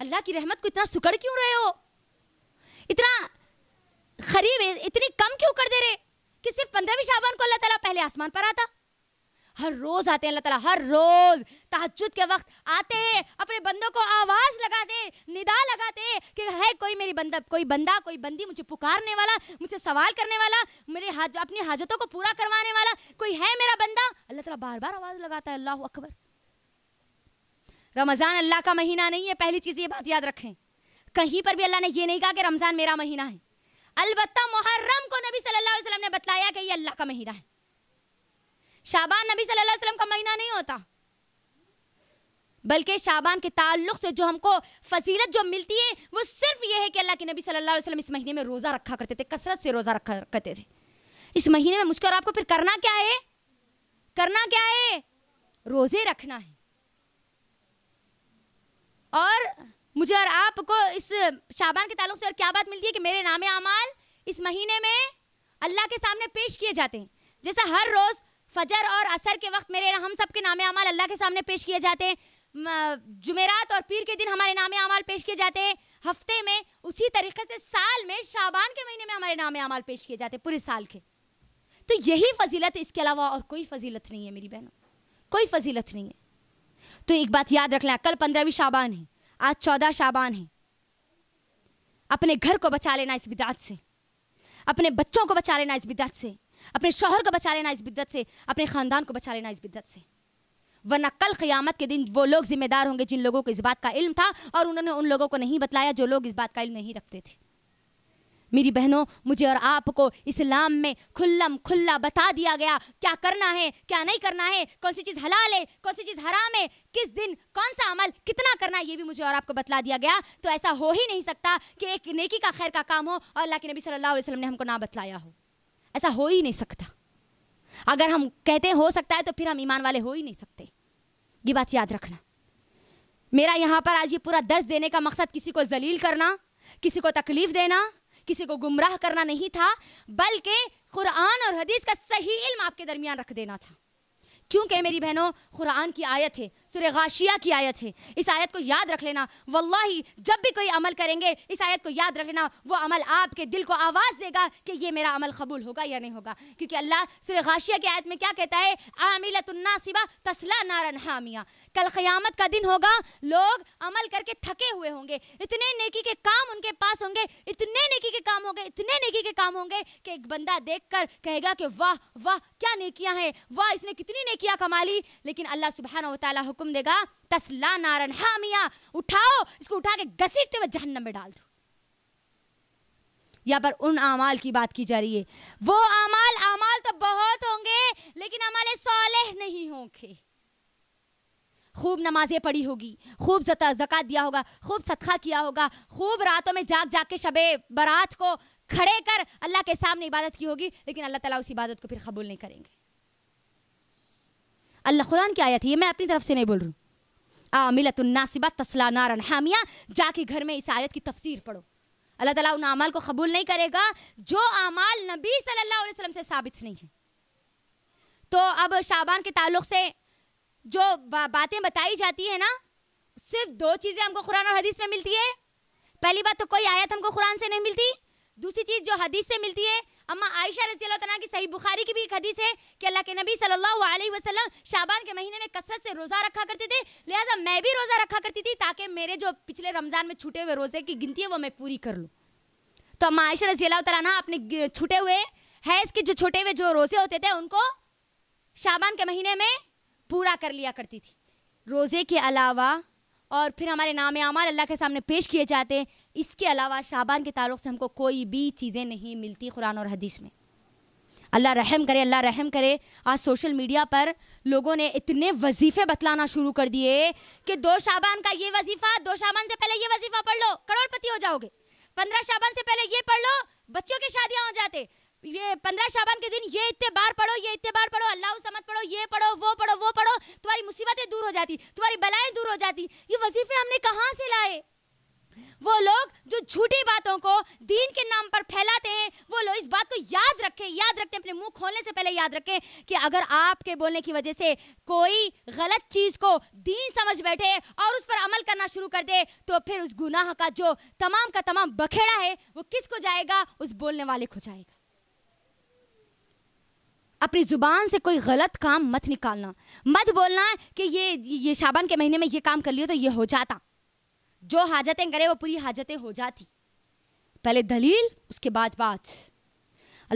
अल्लाह की रहमत को इतना सुकड़ क्यों रहे हो इतना खरीब इतनी कम क्यों कर दे रहे कि सिर्फ पंद्रहवीं शाबान को अल्लाह ताला पहले आसमान पर आता हर रोज आते हैं अल्लाह हर रोज तहजुद के वक्त आते हैं अपने बंदों को आवाज लगाते निदा लगाते कि है कोई मेरी बंदा कोई बंदा कोई बंदी मुझे पुकारने वाला मुझे सवाल करने वाला मेरे हाज अपनी हाजतों को पूरा करवाने वाला कोई है मेरा बंदा अल्लाह तला बार बार आवाज लगाता है अल्लाह अकबर रमज़ान अल्लाह का महीना नहीं है पहली चीज़ ये बात याद रखें कहीं पर भी अल्लाह ने ये नहीं कहा कि रमज़ान मेरा महीना है अलबत् मुहर्रम को नबी सल्लल्लाहु अलैहि वसल्लम ने बताया कि ये अल्लाह का महीना है शाबान नबी सल्लल्लाहु अलैहि वसल्लम का महीना नहीं होता बल्कि शाबान के ताल्लुक से जो हमको फजीलत जो मिलती है वो सिर्फ ये है कि अल्लाह के नबी सल्लल्लाहु अलैहि वसल्लम इस महीने में रोज़ा रखा करते थे कसरत से रोज़ा रखा करते थे इस महीने में मुझको और आपको फिर करना क्या है करना क्या है रोज़े रखना है और मुझे और आपको इस शाबान के ताल्लुक से और क्या बात मिलती है कि मेरे नाम अमाल इस महीने में अल्लाह के सामने पेश किए जाते हैं जैसा हर रोज़ फजर और असर के वक्त मेरे हम सब के नामे अमाल अल्लाह के सामने पेश किए जाते हैं जुमेरात और पीर के दिन हमारे नामे अमाल पेश किए जाते हैं हफ्ते में उसी तरीके से साल में शाबान के महीने में हमारे नामे अमाल पेश किए जाते हैं पूरे साल के तो यही फजीलत इसके अलावा और कोई फजीलत नहीं है मेरी बहनों कोई फजीलत नहीं है तो एक बात याद रख लें कल पंद्रहवीं शाबान है आज चौदह शाबान है अपने घर को बचा लेना इस बिदात से अपने बच्चों को बचा लेना इस बिदात से अपने शोहर को बचा लेना इस बिद्दत से अपने ख़ानदान को बचा लेना इस बिद्दत से वरना कल क़यामत के दिन वो लोग जिम्मेदार होंगे जिन लोगों को इस बात का इल्म था और उन्होंने उन लोगों को नहीं बतलाया जो लोग इस बात का इल्म नहीं रखते थे मेरी बहनों मुझे और आपको इस्लाम में खुल्लम खुल्ला बता दिया गया क्या करना है क्या नहीं करना है कौन सी चीज़ हलाल है कौन सी चीज़ हराम है किस दिन कौन सा अमल कितना करना है ये भी मुझे और आपको बतला दिया गया तो ऐसा हो ही नहीं सकता कि एक नेकी का खैर का काम हो और अल्लाह के नबी सल्लल्लाहु अलैहि वसल्लम ने हमको ना बतलाया हो ऐसा हो ही नहीं सकता अगर हम कहते हो सकता है तो फिर हम ईमान वाले हो ही नहीं सकते ये बात याद रखना मेरा यहाँ पर आज ये पूरा दर्ज देने का मकसद किसी को जलील करना किसी को तकलीफ देना किसी को गुमराह करना नहीं था बल्कि कुरान और हदीस का सही इल्म आपके दरमियान रख देना था क्योंकि मेरी बहनों कुरान की आयत है सुर गाशिया की आयत है इस आयत को याद रख लेना वल्लाही जब भी कोई अमल करेंगे इस आयत को याद रख लेना वो अमल आपके दिल को आवाज़ देगा कि ये मेरा अमल कबूल होगा या नहीं होगा क्योंकि अल्लाह सुर गाशिया की आयत में क्या कहता है सिबा तसला नारन हामिया कल क़यामत का दिन होगा लोग अमल करके थके हुए होंगे इतने नेकी के काम उनके पास होंगे इतने नेकी के काम होंगे इतने नेकी के काम होंगे कि एक बंदा देखकर कहेगा कि वाह वाह क्या नेकियां हैं वाह इसने कितनी नेकियां कमा ली लेकिन अल्लाह सुबहान वाली हुक्म देगा तसला नारन हामिया उठाओ इसको उठा के घसीटते हुए जहन्नम में डाल दो या पर उन आमाल की बात की जा रही है वो आमाल आमाल तो बहुत होंगे लेकिन अमाल सोलह नहीं होंगे खूब नमाजें पढ़ी होगी खूब जक़ात दिया होगा खूब सदका किया होगा खूब रातों में जाग जाग के शबे बारात को खड़े कर अल्लाह के सामने इबादत की होगी लेकिन अल्लाह ताला उस इबादत को फिर कबूल नहीं करेंगे अल्लाह कुरान की आयत है ये मैं अपनी तरफ से नहीं बोल रही हूँ आमिलतुलनासिबा तस्ला नारन हामिया जाके घर में इस आयत की तफसीर पढ़ो अल्लाह ताला उन अमाल को कबूल नहीं करेगा जो अमाल नबी सल्लल्लाहु अलैहि वसल्लम से साबित नहीं है तो अब शाबान के ताल्लुक से जो बा, बातें बताई जाती है ना सिर्फ दो चीज़ें हमको कुरान और हदीस में मिलती है पहली बात तो कोई आयत हमको कुरान से नहीं मिलती दूसरी चीज़ जो हदीस से मिलती है अम्मा आयशा रसी तना की सही बुखारी की भी एक हदीस है कि अल्लाह के नबी सल्लल्लाहु अलैहि वसल्लम शाबान के महीने में कसरत से रोज़ा रखा करते थे लिहाजा मैं भी रोज़ा रखा करती थी ताकि मेरे जो पिछले रमज़ान में छूटे हुए रोज़े की गिनती है वो मैं पूरी कर लूँ तो अम्मा आयशा रसी तना अपने छूटे हुए हैज़ के जो छूटे हुए जो रोज़े होते थे उनको शाबान के महीने में पूरा कर लिया करती थी रोज़े के अलावा और फिर हमारे नाम अमाल अल्लाह के सामने पेश किए जाते हैं इसके अलावा शाबान के ताल्लुक से हमको कोई भी चीज़ें नहीं मिलती कुरान और हदीस में अल्लाह रहम करे अल्लाह रहम करे आज सोशल मीडिया पर लोगों ने इतने वजीफ़े बतलाना शुरू कर दिए कि दो शाबान का ये वजीफ़ा दो शाबान से पहले ये वजीफ़ा पढ़ लो करोड़पति हो जाओगे पंद्रह शाबान से पहले ये पढ़ लो बच्चों की शादियाँ हो जाते ये पंद्रह शाबान के दिन ये इतने बार पढ़ो ये इतने बार पढ़ो अल्लाह समझ पढ़ो ये पढ़ो वो पढ़ो वो पढ़ो तुम्हारी मुसीबतें दूर हो जाती तुम्हारी बलाएं दूर हो जाती ये वजीफे हमने कहाँ से लाए वो लोग जो झूठी बातों को दीन के नाम पर फैलाते हैं वो लोग इस बात को याद रखें याद रखें अपने मुंह खोलने से पहले याद रखें कि अगर आपके बोलने की वजह से कोई गलत चीज़ को दीन समझ बैठे और उस पर अमल करना शुरू कर दे तो फिर उस गुनाह का जो तमाम का तमाम बखेड़ा है वो किस को जाएगा उस बोलने वाले को जाएगा अपनी ज़ुबान से कोई गलत काम मत निकालना मत बोलना कि ये ये शाबान के महीने में ये काम कर लिया तो ये हो जाता जो हाजतें करे वो पूरी हाजतें हो जाती पहले दलील उसके बाद बात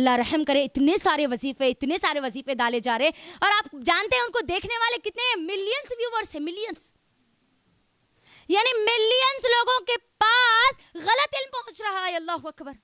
अल्लाह रहम करे इतने सारे वजीफे इतने सारे वजीफे डाले जा रहे और आप जानते हैं उनको देखने वाले कितने मिलियंस व्यूवर्स है मिलियंस यानी मिलियंस लोगों के पास गलत इल्म पहुंच रहा है अल्लाह अकबर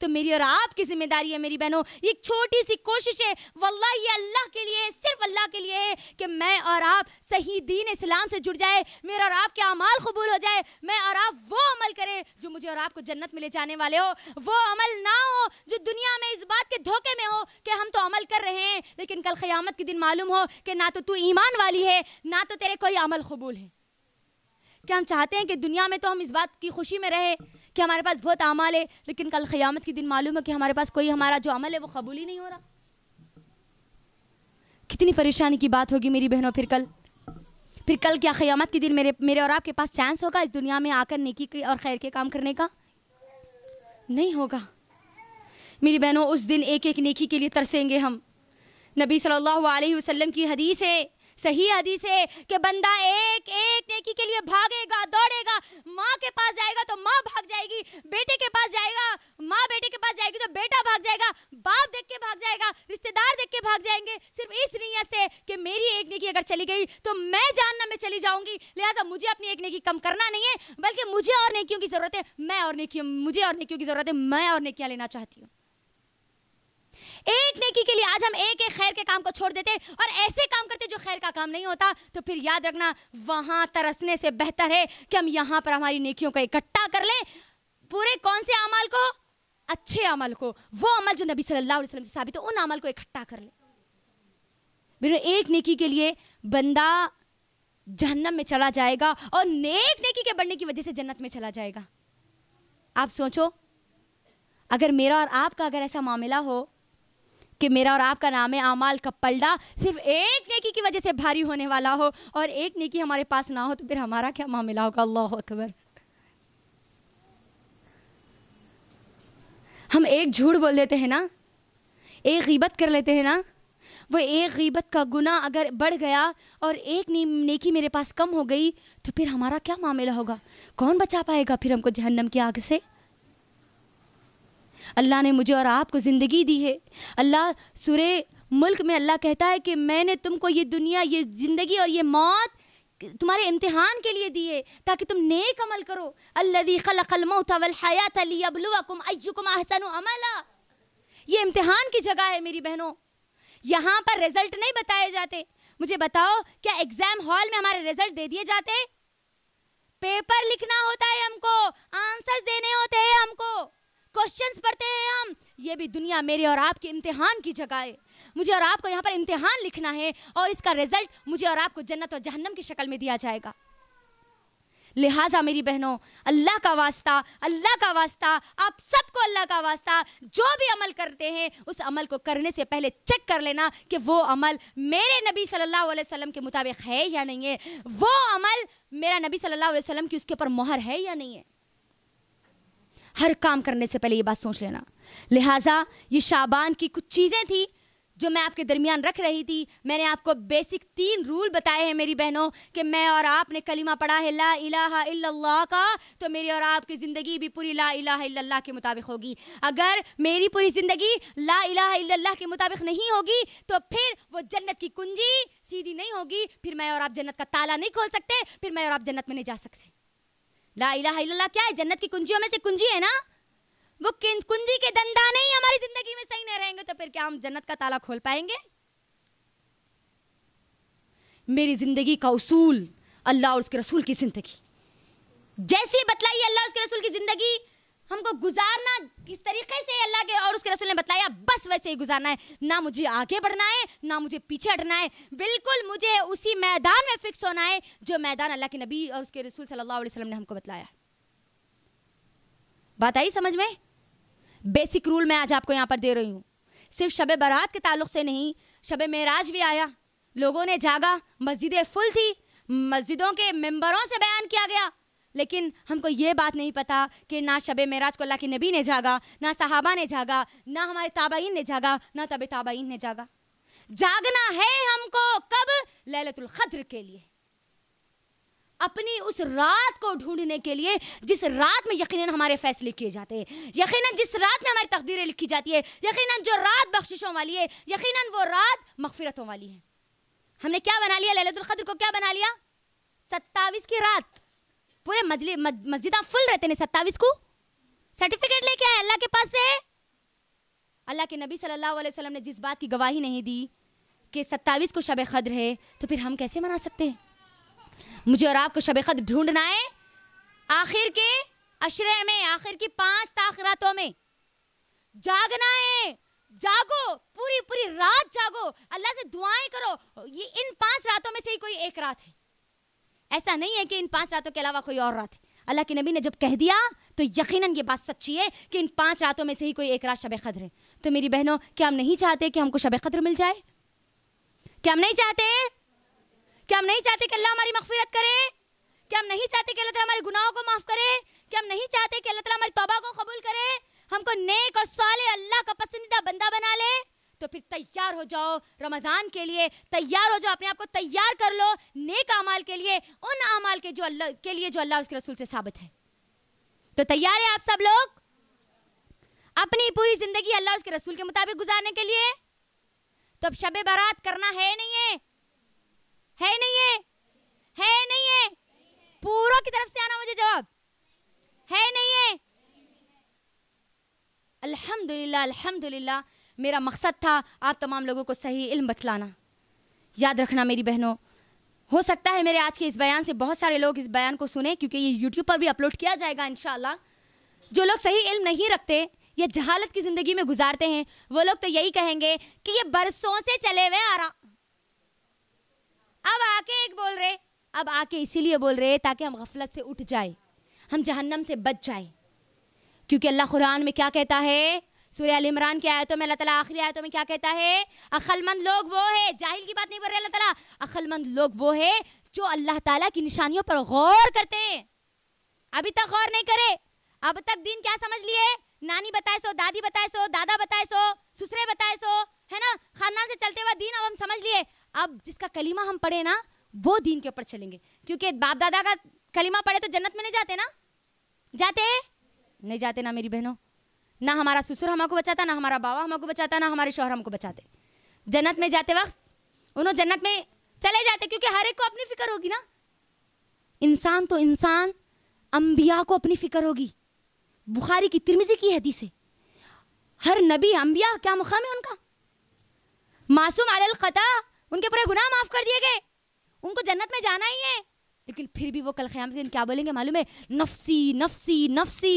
तो मेरी और आपकी जिम्मेदारी है मेरी बहनों ये छोटी सी कोशिश है वल्ला ये अल्लाह के लिए सिर्फ अल्लाह के लिए है कि मैं और आप सही दीन इस्लाम से जुड़ जाए मेरा और आपके अमाल कबूल हो जाए मैं और आप वो अमल करें जो मुझे और आपको जन्नत में ले जाने वाले हो वो अमल ना हो जो दुनिया में इस बात के धोखे में हो कि हम तो अमल कर रहे हैं लेकिन कल क़यामत के दिन मालूम हो कि ना तो तू ईमान वाली है ना तो तेरे कोई अमल कबूल है क्या हम चाहते हैं कि दुनिया में तो हम इस बात की खुशी में रहे कि हमारे पास बहुत अमाल है लेकिन कल क़यामत के दिन मालूम है कि हमारे पास कोई हमारा जो अमल है वो कबूल ही नहीं हो रहा कितनी परेशानी की बात होगी मेरी बहनों फिर कल फिर कल क्या क़यामत के दिन मेरे मेरे और आपके पास चांस होगा इस दुनिया में आकर नेकी के और खैर के काम करने का नहीं होगा मेरी बहनों उस दिन एक एक नेकी के लिए तरसेंगे हम नबी सल्लल्लाहु अलैहि वसल्लम की हदीस है सही आदि से कि बंदा एक एक नेकी के लिए भागेगा दौड़ेगा माँ के पास जाएगा तो माँ भाग जाएगी बेटे के पास जाएगा माँ बेटे के पास जाएगी तो बेटा भाग जाएगा बाप देख के भाग जाएगा रिश्तेदार देख के भाग जाएंगे सिर्फ इस नीयत से कि मेरी एक नेकी अगर चली गई तो मैं जानना में चली जाऊंगी लिहाजा मुझे अपनी एक नेकी कम करना नहीं है बल्कि मुझे और नेकियों की जरूरत है मैं और नेकियों मुझे और नेकियों की जरूरत है मैं और नेकियाँ लेना चाहती हूँ एक नेकी के लिए आज हम एक एक खैर के काम को छोड़ देते हैं और ऐसे काम करते जो खैर का काम नहीं होता तो फिर याद रखना वहां तरसने से बेहतर है कि हम यहां पर हमारी नेकियों को इकट्ठा कर लें पूरे कौन से अमल को अच्छे अमल को वो अमल जो नबी सल्लल्लाहु अलैहि वसल्लम से साबित है उन अमल को इकट्ठा कर ले एक नेकी के लिए बंदा जहन्नम में चला जाएगा और नेक नेकी के बढ़ने की वजह से जन्नत में चला जाएगा आप सोचो अगर मेरा और आपका अगर ऐसा मामला हो कि मेरा और आपका नाम है आमाल का पलड़ा सिर्फ एक नेकी की वजह से भारी होने वाला हो और एक नेकी हमारे पास ना हो तो फिर हमारा क्या मामला होगा अल्लाह अकबर हम एक झूठ बोल देते हैं ना एक गीबत कर लेते हैं ना वो एक गीबत का गुना अगर बढ़ गया और एक ने, नेकी मेरे पास कम हो गई तो फिर हमारा क्या मामला होगा कौन बचा पाएगा फिर हमको जहन्नम की आग से अल्लाह ने मुझे और आपको ज़िंदगी दी है अल्लाह सुरे मुल्क में अल्लाह कहता है कि मैंने तुमको ये दुनिया ये ज़िंदगी और ये मौत तुम्हारे इम्तिहान के लिए दिए ताकि तुम नेक अमल करो अहसन अमला ये इम्तिहान की जगह है मेरी बहनों यहाँ पर रिजल्ट नहीं बताए जाते मुझे बताओ क्या एग्जाम हॉल में हमारे रिजल्ट दे दिए जाते पेपर लिखना होता है हमको आंसर देने होते हैं हमको क्वेश्चंस पढ़ते हैं हम ये भी दुनिया मेरे और आपके इम्तिहान की जगह है मुझे और आपको यहाँ पर इम्तिहान लिखना है और इसका रिजल्ट मुझे और आपको जन्नत और जहन्नम की शक्ल में दिया जाएगा लिहाजा मेरी बहनों अल्लाह का वास्ता अल्लाह का वास्ता आप सबको अल्लाह का वास्ता जो भी अमल करते हैं उस अमल को करने से पहले चेक कर लेना कि वो अमल मेरे नबी सल्लल्लाहु अलैहि वसल्लम के मुताबिक है या नहीं है वो अमल मेरा नबी सल्लल्लाहु अलैहि वसल्लम की उसके ऊपर मोहर है या नहीं है हर काम करने से पहले ये बात सोच लेना लिहाजा ये शाबान की कुछ चीज़ें थी जो मैं आपके दरमियान रख रही थी मैंने आपको बेसिक तीन रूल बताए हैं मेरी बहनों कि मैं और आपने कलिमा पढ़ा है ला इलाहा इल्लल्लाह का तो मेरी और आपकी ज़िंदगी भी पूरी ला इलाहा इल्लल्लाह के मुताबिक होगी अगर मेरी पूरी ज़िंदगी ला इलाहा इल्लल्लाह के मुताबिक नहीं होगी तो फिर वो जन्नत की कुंजी सीधी नहीं होगी फिर मैं और आप जन्नत का ताला नहीं खोल सकते फिर मैं और आप जन्नत में नहीं जा सकते ला इलाहा इल्लल्लाह क्या है जन्नत की कुंजियों में से कुंजी है ना वो कुंजी के दंडा नहीं हमारी जिंदगी में सही नहीं रहेंगे तो फिर क्या हम जन्नत का ताला खोल पाएंगे मेरी जिंदगी का उसूल अल्लाह और उसके रसूल की जिंदगी जैसी बतलाई अल्लाह उसके रसूल की जिंदगी हमको गुजारना किस तरीके से अल्लाह के और उसके रसूल ने बताया बस वैसे ही गुजारना है ना मुझे आगे बढ़ना है ना मुझे पीछे हटना है बिल्कुल मुझे उसी मैदान में फिक्स होना है जो मैदान अल्लाह के नबी और उसके रसूल सल्लल्लाहु अलैहि वसल्लम ने हमको बताया बात आई समझ में बेसिक रूल मैं आज आपको यहाँ पर दे रही हूँ सिर्फ शब बारात के ताल्लुक से नहीं शब मेराज भी आया लोगों ने जागा मस्जिदें फुल थी मस्जिदों के मेम्बरों से बयान किया गया लेकिन हमको ये बात नहीं पता कि ना शब महराज को अल्लाह के नबी ने जागा ना साहबा ने जागा ना हमारे ताबाइन ने जागा ना तब ताबाइन ने जागा जागना है हमको कब ललतुल खद्र के लिए अपनी उस रात को ढूंढने के लिए जिस रात में यकीनन हमारे फैसले किए जाते हैं यकीनन जिस रात में हमारी तकदीरें लिखी जाती है यकीनन जो रात बख्शिशों वाली है यकीनन वो रात मखफरतों वाली है हमने क्या बना लिया ललतुल खद्र को क्या बना लिया सत्तावीस की रात पूरे मजली फुल रहते ने सत्तावीस को सर्टिफिकेट लेके आए अल्लाह के पास से अल्लाह के नबी सल्लल्लाहु अलैहि वसल्लम ने जिस बात की गवाही नहीं दी कि सत्तावीस को शब खद्र है तो फिर हम कैसे मना सकते हैं मुझे और आपको शब खद्र ढूंढना है आखिर के अशरे में आखिर की पांच ताखरातों में जागना है जागो पूरी पूरी रात जागो अल्लाह से दुआएं करो ये इन पांच रातों में से ही कोई एक रात है ऐसा नहीं है कि इन पांच रातों के अलावा कोई और रात है अल्लाह के नबी ने जब कह दिया तो यकीनन ये बात सच्ची है कि इन पांच रातों में से ही कोई एक रात शब कद्र है तो मेरी बहनों क्या हम नहीं चाहते कि हमको शब कद्र मिल जाए क्या हम नहीं चाहते क्या हम नहीं चाहते कि अल्लाह हमारी मगफिरत करे क्या हम नहीं चाहते कि अल्लाह हमारे गुनाहों को माफ़ करे क्या हम नहीं चाहते कि अल्लाह ताला हमारी को कबूल करे हमको नेक और साले अल्लाह का पसंदीदा बंदा बना ले तो फिर तैयार हो जाओ रमज़ान के लिए तैयार हो जाओ अपने आप को तैयार कर लो नेक अमाल के लिए उन अमाल के जो अल्लाह के लिए जो अल्लाह उसके रसूल से साबित है तो तैयार है आप सब लोग अपनी पूरी ज़िंदगी अल्लाह उसके रसूल के मुताबिक गुजारने के लिए तो अब शब बारात करना है नहीं है है नहीं है है नहीं है पूरा की तरफ से आना मुझे जवाब है नहीं है अल्हम्दुलिल्लाह अल्हम्दुलिल्लाह मेरा मकसद था आप तमाम लोगों को सही इल्म बतलाना याद रखना मेरी बहनों हो सकता है मेरे आज के इस बयान से बहुत सारे लोग इस बयान को सुने क्योंकि ये यूट्यूब पर भी अपलोड किया जाएगा इन जो लोग सही इल्म नहीं रखते ये जहालत की ज़िंदगी में गुजारते हैं वो लोग तो यही कहेंगे कि ये बरसों से चले हुए आ रहा अब आके एक बोल रहे अब आके इसीलिए बोल रहे ताकि हम गफलत से उठ जाए हम जहन्नम से बच जाए क्योंकि अल्लाह कुरान में क्या कहता है सूर्य इमरान की आयतों में अल्लाह आखिरी आयतों में क्या कहता है अखलमंद लोग वो है जाहिल की बात नहीं कर रहे अल्लाह तला अखलमंद लोग वो है जो अल्लाह तला की निशानियों पर गौर करते हैं अभी तक गौर नहीं करे अब तक दिन क्या समझ लिए नानी बताए सो दादी बताए सो दादा बताए सो सुसरे बताए सो है ना खानदान से चलते हुए दिन अब हम समझ लिए अब जिसका कलीमा हम पढ़े ना वो दिन के ऊपर चलेंगे क्योंकि बाप दादा का कलीमा पढ़े तो जन्नत में नहीं जाते ना जाते नहीं जाते ना मेरी बहनों ना हमारा ससुर हमको बचाता ना हमारा बाबा हमको बचाता ना हमारे शोहर हमको बचाते जन्नत में जाते वक्त उन्होंने जन्नत में चले जाते क्योंकि हर एक को अपनी फिक्र होगी ना इंसान तो इंसान अम्बिया को अपनी फिक्र होगी बुखारी की तिरमिजी की हदी से हर नबी अम्बिया क्या मुकाम है उनका मासूम खता उनके पूरे गुनाह माफ़ कर दिए गए उनको जन्नत में जाना ही है लेकिन फिर भी वो कल ख़्याम दिन क्या बोलेंगे मालूम है नफसी नफसी नफसी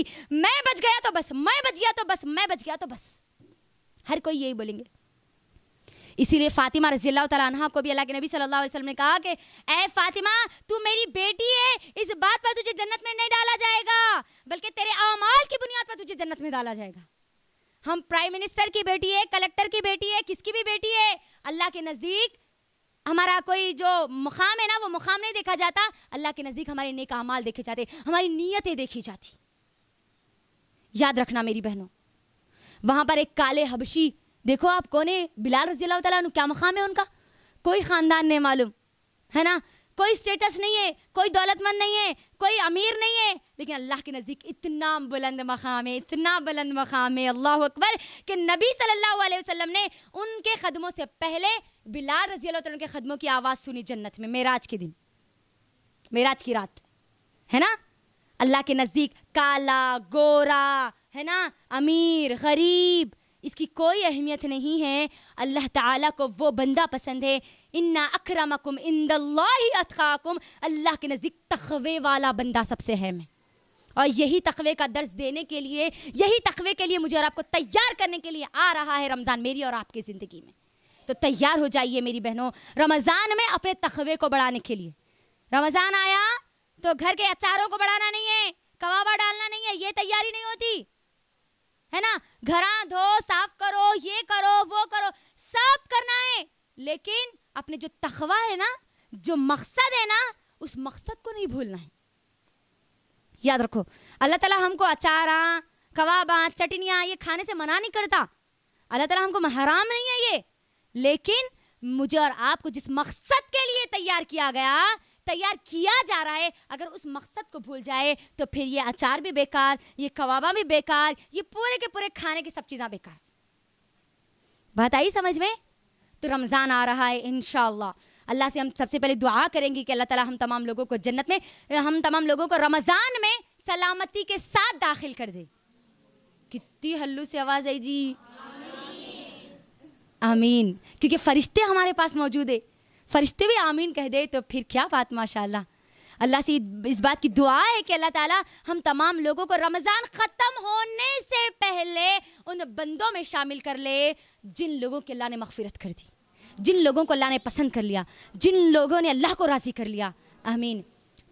मैं बच गया तो बस मैं बच गया तो बस मैं बच गया तो बस हर कोई यही बोलेंगे इसीलिए फातिमा रजील अल्लाह तला को भी अल्लाह के नबी सल्लल्लाहु अलैहि वसल्लम ने कहा कि ए फातिमा तू मेरी बेटी है इस बात पर तुझे जन्नत में नहीं डाला जाएगा बल्कि तेरे अमाल की बुनियाद पर तुझे जन्नत में डाला जाएगा हम प्राइम मिनिस्टर की बेटी है कलेक्टर की बेटी है किसकी भी बेटी है अल्लाह के नज़दीक हमारा कोई जो मुकाम है ना वो मुकाम नहीं देखा जाता अल्लाह के नज़दीक हमारे नेक अमाल देखे जाते हमारी नीयतें देखी जाती याद रखना मेरी बहनों वहां पर एक काले हबशी देखो आप कौन है बिलाल रजी अल्लाह क्या मुकाम है उनका कोई ख़ानदान नहीं मालूम है ना कोई स्टेटस नहीं है कोई दौलतमंद नहीं है कोई अमीर नहीं है लेकिन अल्लाह के नज़दीक इतना बुलंद मकाम है इतना बुलंद मकाम है अल्लाह अकबर कि नबी सल्लल्लाहु अलैहि वसल्लम ने उनके कदमों से पहले बिलाल रजी अल्लाह के खदमों की आवाज़ सुनी जन्नत में मेराज के दिन मेराज की रात है ना अल्लाह के नज़दीक काला गोरा है ना अमीर गरीब इसकी कोई अहमियत नहीं है अल्लाह ताला को वो बंदा पसंद है इन्ना अकरमकुम इंदल्लाही अतखाकुम अल्लाह के नज़दीक तखवे वाला बंदा सबसे है मैं और यही तखवे का दर्ज देने के लिए यही तखवे के लिए मुझे और आपको तैयार करने के लिए आ रहा है रमज़ान मेरी और आपकी ज़िंदगी में तो तैयार हो जाइए मेरी बहनों रमज़ान में अपने तखबे को बढ़ाने के लिए रमज़ान आया तो घर के अचारों को बढ़ाना नहीं है कबाबा डालना नहीं है ये तैयारी नहीं होती है ना घर धो साफ करो ये करो वो करो सब करना है लेकिन अपने जो तखवा है ना जो मकसद है ना उस मकसद को नहीं भूलना है याद रखो अल्लाह ताला हमको अचारा कबाबा चटनिया ये खाने से मना नहीं करता अल्लाह ताला हमको हराम नहीं है ये लेकिन मुझे और आपको जिस मकसद के लिए तैयार किया गया तैयार किया जा रहा है अगर उस मकसद को भूल जाए तो फिर ये अचार भी बेकार ये कबाबा भी बेकार ये पूरे के पूरे खाने की सब चीज़ें बेकार बात आई समझ में तो रमज़ान आ रहा है इन अल्लाह से हम सबसे पहले दुआ करेंगे कि अल्लाह ताला हम तमाम लोगों को जन्नत में हम तमाम लोगों को रमज़ान में सलामती के साथ दाखिल कर दे कितनी हल्लू से आवाज़ आई जी आमीन क्योंकि फरिश्ते हमारे पास मौजूद है फरिश्ते भी आमीन कह दे तो फिर क्या बात माशाल्लाह अल्लाह से इस बात की दुआ है कि अल्लाह ताला हम तमाम लोगों को रमज़ान ख़त्म होने से पहले उन बंदों में शामिल कर ले जिन लोगों के अल्लाह ने मफफ़रत कर दी जिन लोगों को अल्लाह ने पसंद कर लिया जिन लोगों ने अल्लाह को राज़ी कर लिया आमीन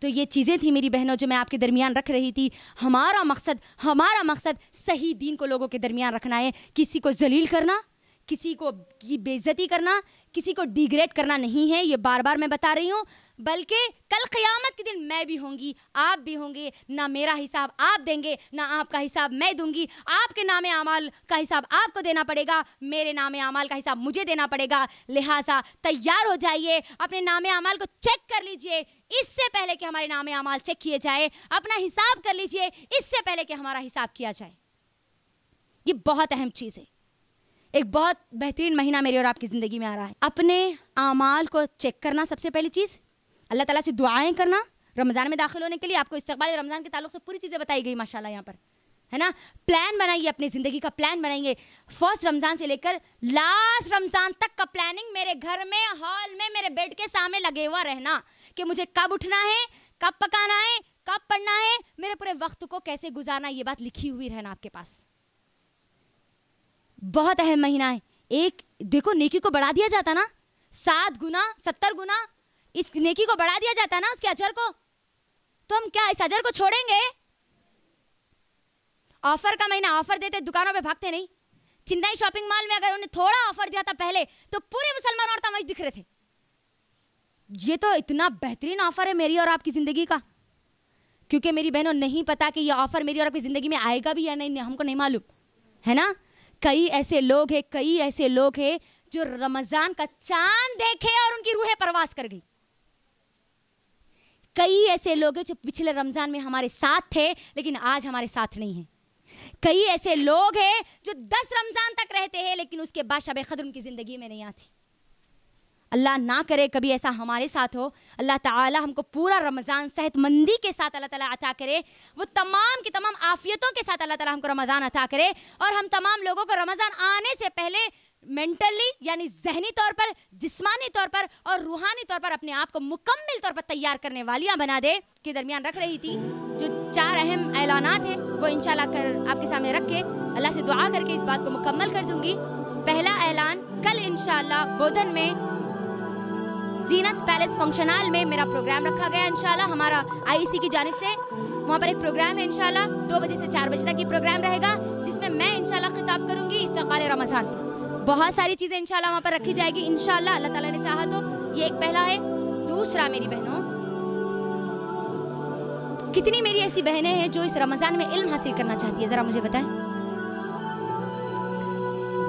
तो ये चीज़ें थी मेरी बहनों जो मैं आपके दरमियान रख रही थी हमारा मकसद हमारा मकसद सही दीन को लोगों के दरमियान रखना है किसी को जलील करना किसी को की बेइज्जती करना किसी को डिग्रेड करना नहीं है ये बार बार मैं बता रही हूँ बल्कि कल क़यामत के दिन मैं भी होंगी आप भी होंगे ना मेरा हिसाब आप देंगे ना आपका हिसाब मैं दूंगी आपके नाम अमाल का हिसाब आपको देना पड़ेगा मेरे नाम अमाल का हिसाब मुझे देना पड़ेगा लिहाजा तैयार हो जाइए अपने नाम अमाल को चेक कर लीजिए इससे पहले कि हमारे नाम अमाल चेक किए जाए अपना हिसाब कर लीजिए इससे पहले कि हमारा हिसाब किया जाए ये बहुत अहम चीज़ है एक बहुत बेहतरीन महीना मेरी और आपकी ज़िंदगी में आ रहा है अपने आमाल को चेक करना सबसे पहली चीज़ अल्लाह ताला से दुआएं करना रमज़ान में दाखिल होने के लिए आपको इस्ते रमज़ान के ताल्लुक से पूरी चीज़ें बताई गई माशाल्लाह यहाँ पर है ना प्लान बनाइए अपनी ज़िंदगी का प्लान बनाइए फर्स्ट रमज़ान से लेकर लास्ट रमज़ान तक का प्लानिंग मेरे घर में हॉल में मेरे बेड के सामने लगे हुआ रहना कि मुझे कब उठना है कब पकाना है कब पढ़ना है मेरे पूरे वक्त को कैसे गुजारना ये बात लिखी हुई रहना आपके पास बहुत अहम महीना है एक देखो नेकी को बढ़ा दिया जाता ना सात गुना सत्तर गुना इस नेकी को बढ़ा दिया जाता ना उसके अजर को तो हम क्या इस अजर को छोड़ेंगे ऑफर का महीना ऑफर देते दुकानों पे भागते नहीं चिन्नाई शॉपिंग मॉल में अगर उन्हें थोड़ा ऑफर दिया था पहले तो पूरे मुसलमान और तमज दिख रहे थे ये तो इतना बेहतरीन ऑफर है मेरी और आपकी ज़िंदगी का क्योंकि मेरी बहनों नहीं पता कि ये ऑफर मेरी और आपकी ज़िंदगी में आएगा भी या नहीं हमको नहीं मालूम है ना कई ऐसे लोग हैं कई ऐसे लोग हैं जो रमजान का चांद देखे और उनकी रूहें प्रवास कर गई कई ऐसे लोग हैं जो पिछले रमजान में हमारे साथ थे लेकिन आज हमारे साथ नहीं है कई ऐसे लोग हैं जो दस रमजान तक रहते हैं लेकिन उसके बाद शब खदर उनकी जिंदगी में नहीं आती अल्लाह ना करे कभी ऐसा हमारे साथ हो अल्लाह ताला हमको पूरा रमज़ान सेहतमंदी के साथ अल्लाह ताला अता करे वो तमाम की तमाम आफियतों के साथ अल्लाह ताला हमको रमज़ान अता करे और हम तमाम लोगों को रमज़ान आने से पहले मेंटली यानी जहनी तौर पर जिस्मानी तौर पर और रूहानी तौर पर अपने आप को मुकम्मल तौर पर तैयार करने वालियाँ बना दे के दरमियान रख रही थी जो चार अहम ऐलाना हैं वो इन कर आपके सामने रख के अल्लाह से दुआ करके इस बात को मुकम्मल कर दूंगी पहला ऐलान कल इन बोधन में जीनत पैलेस फंक्शनल में मेरा प्रोग्राम रखा गया इनशाला हमारा आईसी e की जानब से वहाँ पर एक प्रोग्राम है इनशाला दो बजे से चार बजे तक ये प्रोग्राम रहेगा जिसमें मैं इनशाला खिताब करूँगी इस्तकाल रमज़ान बहुत सारी चीज़ें इनशाला वहाँ पर रखी जाएगी इनशाला अल्लाह ताला ने चाहा तो ये एक पहला है दूसरा मेरी बहनों कितनी मेरी ऐसी बहनें हैं जो इस रमज़ान में इल्म हासिल करना चाहती है ज़रा मुझे बताएं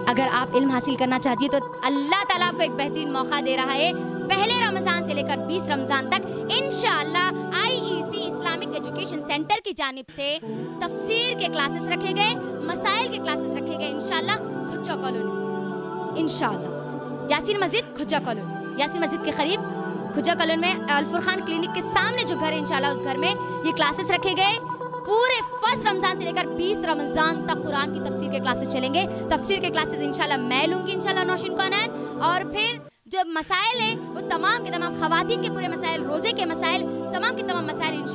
अगर आप इल्म हासिल करना चाहती है तो अल्लाह ताला आपको एक बेहतरीन मौका दे रहा है पहले रमजान से लेकर 20 रमजान तक इनशाला आईईसी इस्लामिक एजुकेशन सेंटर की जानब से तफसीर के क्लासेस रखे गए मसाइल के क्लासेस रखे गए इनशाला खुजा कॉलोनी इनशाला यासिन मस्जिद खुजा कॉलोनी यासिन मस्जिद के करीब खुजा कॉलोनी में अलफुर खान क्लिनिक के सामने जो घर है इनशाला उस घर में ये क्लासेस रखे गए पूरे फर्स्ट रमज़ान से लेकर 20 रमज़ान तक कुरान की तफसीर के क्लासेस चलेंगे तफसीर के क्लासेस इंशाल्लाह मैं लूंगी इनशाला नौशिन कौनान और फिर जो मसाइल है वो तमाम के तमाम खातन के पूरे मसाइल रोज़े के मसाइल तमाम के तमाम मसाइल इन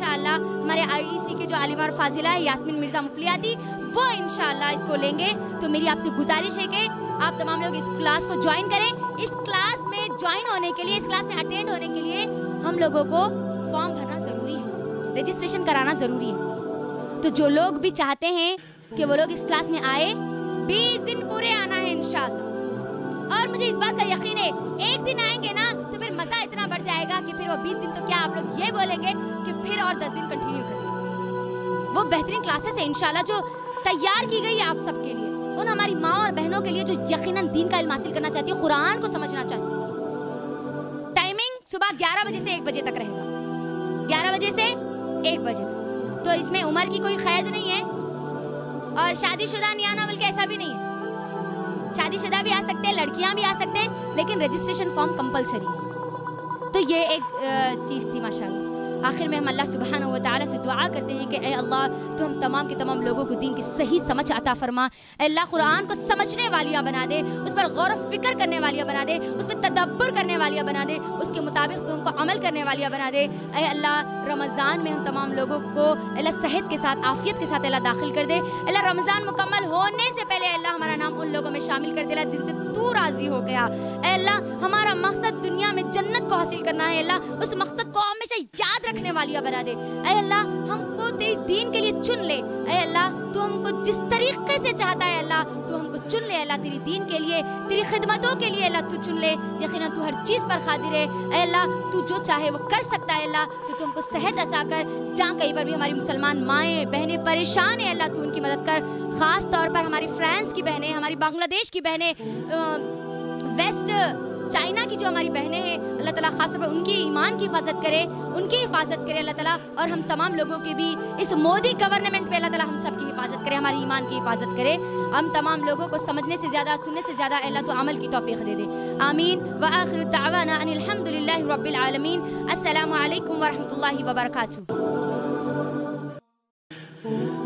हमारे आई के जो आलिमा और फाजिला है यासमिन मिर्ज़ा मुफलिया थी वो इन इसको लेंगे तो मेरी आपसे गुजारिश है कि आप तमाम लोग इस क्लास को ज्वाइन करें इस क्लास में ज्वाइन होने के लिए इस क्लास में अटेंड होने के लिए हम लोगों को फॉर्म भरना ज़रूरी है रजिस्ट्रेशन कराना ज़रूरी है तो जो लोग भी चाहते हैं कि वो लोग इस क्लास में आए बीस दिन पूरे आना है इंशाल्लाह और मुझे इस बात का यकीन है एक दिन आएंगे ना तो फिर मज़ा इतना बढ़ जाएगा कि फिर वो बीस दिन तो क्या आप लोग ये बोलेंगे कि फिर और दस दिन कंटिन्यू करें वो बेहतरीन क्लासेस है इनशाला जो तैयार की गई है आप सबके लिए उन हमारी माँ और बहनों के लिए जो यकीन दीन का इल्म हासिल करना चाहती है कुरान को समझना चाहती है टाइमिंग सुबह ग्यारह बजे से एक बजे तक रहेगा ग्यारह बजे से एक बजे तक तो इसमें उम्र की कोई कैद नहीं है और शादीशुदा नहीं आना बल्कि ऐसा भी नहीं है शादीशुदा भी आ सकते हैं लड़कियां भी आ सकते हैं लेकिन रजिस्ट्रेशन फॉर्म कंपलसरी तो ये एक चीज़ थी माशाल्लाह आखिर में हम अल्लाह सुबहान व से दुआ करते हैं कि ए अल्लाह तो हम तमाम के तमाम लोगों को दीन की सही समझ अता फरमा अल्लाह कुरान को समझने वालियाँ बना दे उस पर गौर फिक्र करने वालियाँ बना दे उस पर तदब्बर करने वालियाँ बना दे उसके मुताबिक तो हमको अमल करने वालियाँ बना दे ए अल्लाह रमज़ान में हम तमाम लोगों को अल्लाह सेहत के साथ आफियत के साथ अल्लाह दाखिल कर दे अल्लाह रमज़ान मुकम्मल होने से पहले अल्लाह हमारा नाम उन लोगों में शामिल कर दे जिनसे तू राज़ी हो गया अल्लाह हमारा मकसद दुनिया में जन्नत को हासिल करना है अल्लाह उस मकसद को हमेशा याद रखने वाली बना दे अरे अल्लाह हमको तेरे दीन के लिए चुन ले अरे अल्लाह तू हमको जिस तरीके से चाहता है अल्लाह तू हमको चुन ले अल्लाह तेरी दीन के लिए तेरी खिदमतों के लिए अल्लाह तू चुन ले यकीन तू हर चीज़ पर खातिर है अरे अल्लाह तू जो चाहे वो कर सकता है अल्लाह तो तू हमको सेहत अचा कर जहाँ कहीं पर भी हमारी मुसलमान माए बहने परेशान है अल्लाह तू उनकी मदद कर ख़ास तौर पर हमारी फ्रांस की बहने हमारी बांग्लादेश की बहने वेस्ट चाइना की जो हमारी बहनें हैं अल्लाह ताला खास तौर पर उनके ईमान की हिफाजत करे उनकी हिफाजत करे अल्लाह ताला और हम तमाम लोगों के भी इस मोदी गवर्नमेंट पे अल्लाह ताला हम सब की हिफाजत करे हमारे ईमान की हिफाजत करे हम तमाम लोगों को समझने से ज़्यादा सुनने से ज़्यादा अल्लाह तो अमल की तोफ़ी दे दे आमीन व आखिर दावाना रबालमीन अल्लाम वरहमल वर्का